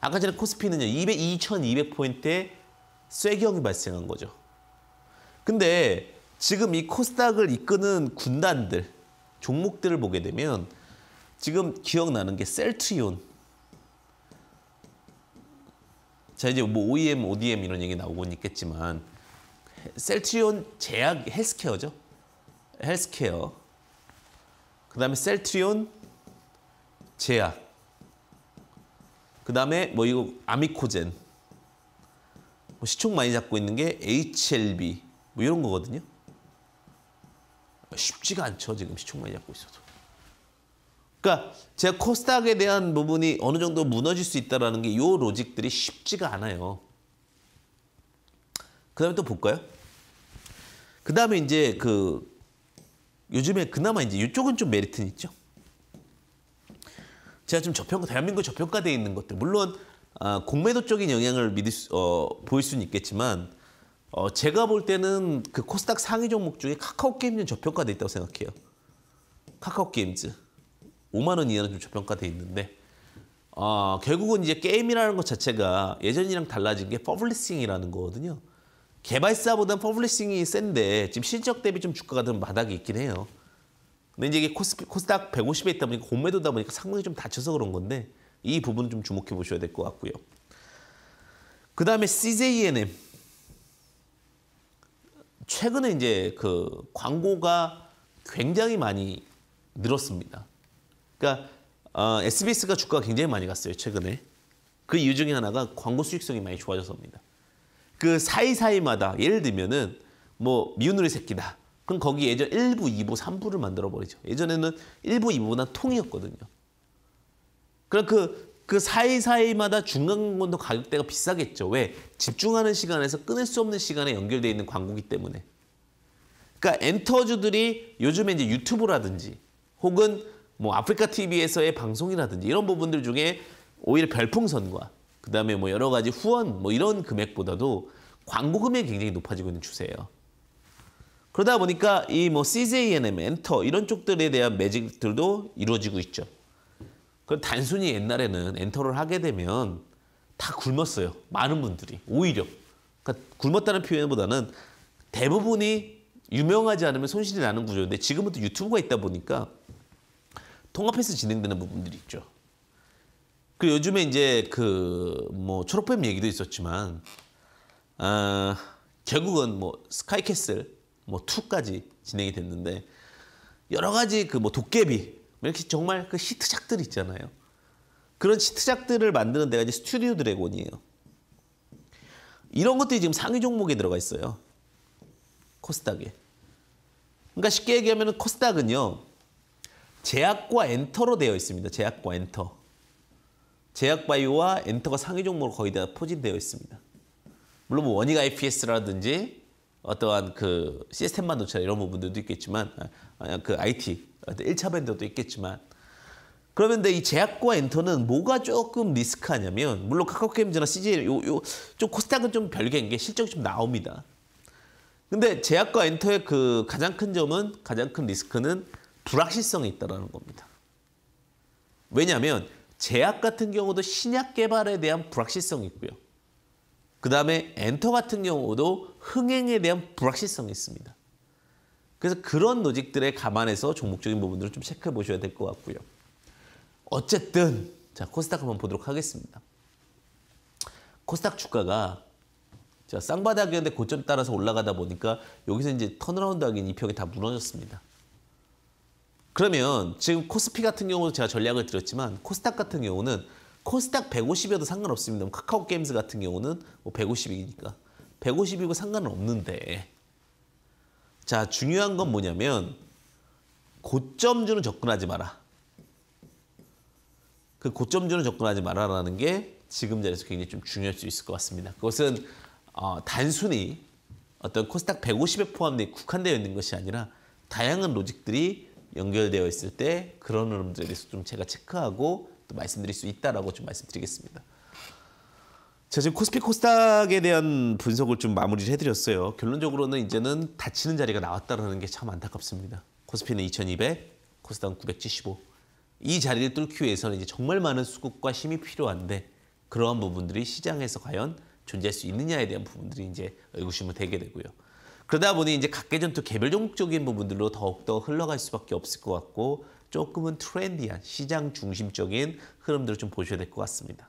A: 아까 전에 코스피는요. 2 2200포인트의 쇠경이 발생한 거죠. 근데 지금 이 코스닥을 이끄는 군단들 종목들을 보게 되면 지금 기억나는 게 셀트리온. 자 이제 뭐 OEM, ODM 이런 얘기 나오곤 있겠지만 셀트리온 제약 헬스케어죠. 헬스케어. 그 다음에 셀트리온 제약. 그 다음에 뭐 이거 아미코젠. 뭐 시총 많이 잡고 있는 게 HLB 뭐 이런 거거든요. 쉽지가 않죠. 지금 시총만 잡고 있어도. 그러니까 제 코스닥에 대한 부분이 어느 정도 무너질 수 있다는 게 이 로직들이 쉽지가 않아요. 그 다음에 또 볼까요? 그 다음에 이제 그 요즘에 그나마 이제 이쪽은 좀 메리트는 있죠. 제가 좀 저평가, 대한민국 저평가돼 있는 것들. 물론 아, 공매도 쪽인 영향을 믿을 수, 어, 보일 수는 있겠지만 어, 제가 볼 때는 그 코스닥 상위 종목 중에 카카오 게임즈는 저평가돼 있다고 생각해요. 카카오 게임즈 5만 원 이하는 좀 저평가돼 있는데 어, 결국은 이제 게임이라는 것 자체가 예전이랑 달라진 게 퍼블리싱이라는 거거든요. 개발사보다는 퍼블리싱이 센데 지금 실적 대비 좀 주가가 좀 마닥이 있긴 해요. 근데 이제 이게 코스, 코스닥 150에 있다 보니까 공매도다 보니까 상당히 좀 다쳐서 그런 건데 이 부분 좀 주목해 보셔야 될 것 같고요. 그 다음에 CJNM. 최근에 이제 그 광고가 굉장히 많이 늘었습니다. 그러니까 어, SBS가 주가가 굉장히 많이 갔어요 최근에. 그 이유 중에 하나가 광고 수익성이 많이 좋아져서입니다. 그 사이사이마다 예를 들면은 뭐 미운우리 새끼다. 그럼 거기 예전 1부, 2부, 3부를 만들어 버리죠. 예전에는 1부, 2부보 통이었거든요. 그럼 그그 사이사이마다 중간광고도 가격대가 비싸겠죠. 왜? 집중하는 시간에서 끊을 수 없는 시간에 연결되어 있는 광고기 때문에. 그러니까 엔터주들이 요즘에 이제 유튜브라든지 혹은 뭐 아프리카 TV에서의 방송이라든지 이런 부분들 중에 오히려 별풍선과 그다음에 뭐 여러 가지 후원 뭐 이런 금액보다도 광고 금액이 굉장히 높아지고 있는 추세예요. 그러다 보니까 이 뭐 CJNM, 엔터 이런 쪽들에 대한 매직들도 이루어지고 있죠. 그 단순히 옛날에는 엔터를 하게 되면 다 굶었어요. 많은 분들이 오히려 그러니까 굶었다는 표현보다는 대부분이 유명하지 않으면 손실이 나는 구조인데 지금부터 유튜브가 있다 보니까 통합해서 진행되는 부분들이 있죠. 그 요즘에 이제 그 뭐 초록뱀 얘기도 있었지만 아, 결국은 뭐 스카이캐슬 뭐 2까지 진행이 됐는데 여러 가지 그 뭐 도깨비 이렇게 정말 그 히트작들 있잖아요. 그런 시트작들을 만드는 데가 이제 스튜디오 드래곤이에요. 이런 것들이 지금 상위 종목에 들어가 있어요. 코스닥에. 그러니까 쉽게 얘기하면 코스닥은요. 제약과 엔터로 되어 있습니다. 제약과 엔터. 제약바이오와 엔터가 상위 종목으로 거의 다 포진되어 있습니다. 물론 뭐 원익 IPS라든지 어떠한 그 시스템 반도체 이런 부분들도 있겠지만 아, 그 IT 일차 밴드도 있겠지만 그러면 이 제약과 엔터는 뭐가 조금 리스크하냐면 물론 카카오게임즈나 CJ 요요좀 코스닥은 좀 별개인 게 실적이 좀 나옵니다. 근데 제약과 엔터의 그 가장 큰 점은 가장 큰 리스크는 불확실성이 있다는 겁니다. 왜냐하면 제약 같은 경우도 신약 개발에 대한 불확실성이 있고요. 그 다음에 엔터 같은 경우도 흥행에 대한 불확실성이 있습니다. 그래서 그런 노직들에 감안해서 종목적인 부분들을 좀 체크해 보셔야 될 것 같고요. 어쨌든 자 코스닥 한번 보도록 하겠습니다. 코스닥 주가가 자 쌍바닥이었는데 고점 따라서 올라가다 보니까 여기서 이제 턴어라운드 하긴 이평이다 무너졌습니다. 그러면 지금 코스피 같은 경우도 제가 전략을 드렸지만 코스닥 같은 경우는 코스닥 150이어도 상관없습니다. 뭐 카카오 게임즈 같은 경우는 뭐 150이니까 150이고 상관은 없는데 자 중요한 건 뭐냐면 고점주는 접근하지 마라. 그 고점주는 접근하지 말아라는 게 지금 자리에서 굉장히 좀 중요할 수 있을 것 같습니다. 그것은 어, 단순히 어떤 코스닥 150에 포함된 국한되어 있는 것이 아니라 다양한 로직들이 연결되어 있을 때 그런 흐름들에서 좀 제가 체크하고 또 말씀드릴 수 있다라고 좀 말씀드리겠습니다. 자, 지금 코스피 코스닥에 대한 분석을 좀 마무리를 해드렸어요. 결론적으로는 이제는 닫히는 자리가 나왔다라는 게 참 안타깝습니다. 코스피는 2200, 코스닥은 975. 이 자리를 뚫기 위해서는 이제 정말 많은 수급과 힘이 필요한데 그러한 부분들이 시장에서 과연 존재할 수 있느냐에 대한 부분들이 이제 의구심을 되게 되고요. 그러다 보니 이제 각계 전투 개별 종목적인 부분들로 더욱더 흘러갈 수밖에 없을 것 같고 조금은 트렌디한 시장 중심적인 흐름들을 좀 보셔야 될 것 같습니다.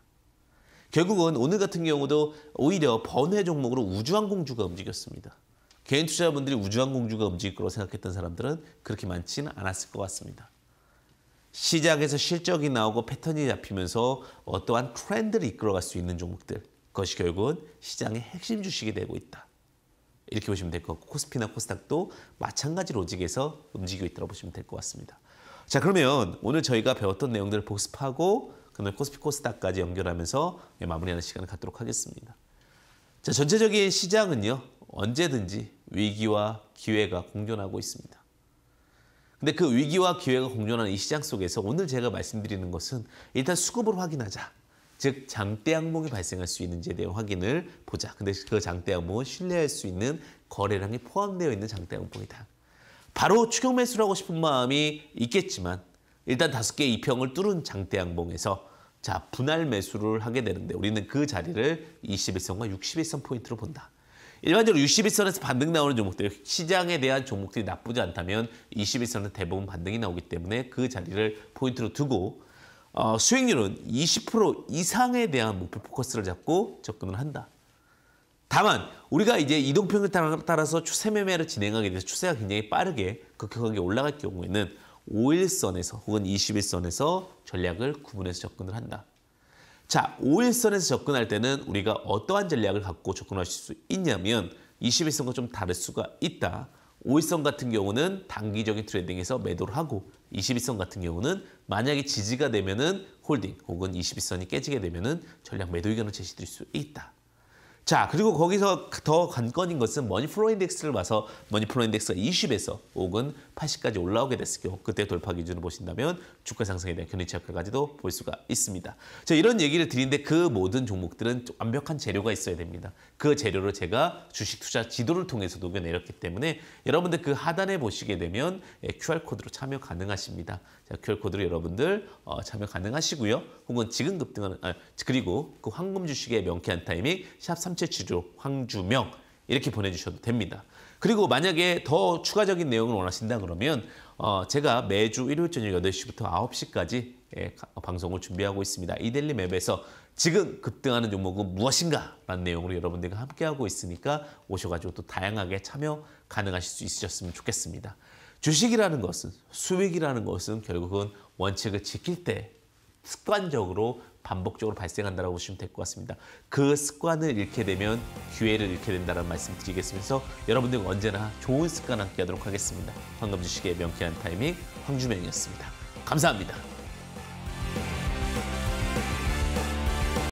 A: 결국은 오늘 같은 경우도 오히려 번외 종목으로 우주항공주가 움직였습니다. 개인 투자자분들이 우주항공주가 움직일 거라고 생각했던 사람들은 그렇게 많지는 않았을 것 같습니다. 시작에서 실적이 나오고 패턴이 잡히면서 어떠한 트렌드를 이끌어갈 수 있는 종목들 그것이 결국은 시장의 핵심 주식이 되고 있다. 이렇게 보시면 될것 같고 코스피나 코스닥도 마찬가지 로직에서 움직이고 있다고 보시면 될 것 같습니다. 자 그러면 오늘 저희가 배웠던 내용들을 복습하고 그다 코스피 코스닥까지 연결하면서 마무리하는 시간을 갖도록 하겠습니다. 자 전체적인 시장은요 언제든지 위기와 기회가 공존하고 있습니다. 근데 그 위기와 기회가 공존하는 이 시장 속에서 오늘 제가 말씀드리는 것은 일단 수급을 확인하자. 즉 장대 항목이 발생할 수 있는지에 대한 확인을 보자. 근데 그 장대 항목은 신뢰할 수 있는 거래량이 포함되어 있는 장대 항목이다. 바로 추격 매수를 하고 싶은 마음이 있겠지만 일단 다섯 개의 이평을 뚫은 장대양봉에서 자 분할 매수를 하게 되는데 우리는 그 자리를 21선과 61선 포인트로 본다. 일반적으로 61선에서 반등 나오는 종목들, 시장에 대한 종목들이 나쁘지 않다면 21선은 대부분 반등이 나오기 때문에 그 자리를 포인트로 두고 어, 수익률은 20% 이상에 대한 목표 포커스를 잡고 접근을 한다. 다만 우리가 이제 이동평균 따라서 추세 매매를 진행하게 돼서 추세가 굉장히 빠르게 급격하게 올라갈 경우에는 5일선에서 혹은 2일선에서 전략을 구분해서 접근을 한다. 자, 5일선에서 접근할 때는 우리가 어떠한 전략을 갖고 접근하실수 있냐면 2일선과좀 다를 수가 있다. 5일선 같은 경우는 단기적인 트레이딩에서 매도를 하고 21선 같은 경우는 만약에 지지가 되면은 홀딩 혹은 21선이 깨지게 되면은 전략 매도 의견을 제시드릴 수 있다. 자, 그리고 거기서 더 관건인 것은 머니플로 인덱스를 봐서 머니플로 인덱스가 20에서 혹은 80까지 올라오게 됐을 경우 그때 돌파 기준을 보신다면 주가 상승에 대한 견해치약까지도 볼 수가 있습니다. 자, 이런 얘기를 드리는데 그 모든 종목들은 완벽한 재료가 있어야 됩니다. 그 재료를 제가 주식 투자 지도를 통해서 녹여내렸기 때문에 여러분들 그 하단에 보시게 되면 QR코드로 예, 참여 가능하십니다. 자, QR코드로 여러분들 어, 참여 가능하시고요. 혹은 지금 급등하는, 아, 그리고 그 황금 주식의 명쾌한 타이밍, 샵 3775, 황주명, 이렇게 보내주셔도 됩니다. 그리고 만약에 더 추가적인 내용을 원하신다 그러면 어, 제가 매주 일요일 저녁 8시부터 9시까지 예, 어, 방송을 준비하고 있습니다. 이델리 맵에서 지금 급등하는 종목은 무엇인가? 라는 내용으로 여러분들과 함께하고 있으니까 오셔가지고 또 다양하게 참여 가능하실 수 있으셨으면 좋겠습니다. 주식이라는 것은 수익이라는 것은 결국은 원칙을 지킬 때 습관적으로 반복적으로 발생한다고 보시면 될 것 같습니다. 그 습관을 잃게 되면 기회를 잃게 된다는 말씀 드리겠습니다 여러분들 언제나 좋은 습관 함께 하도록 하겠습니다. 황금 주식의 명쾌한 타이밍 황주명이었습니다. 감사합니다.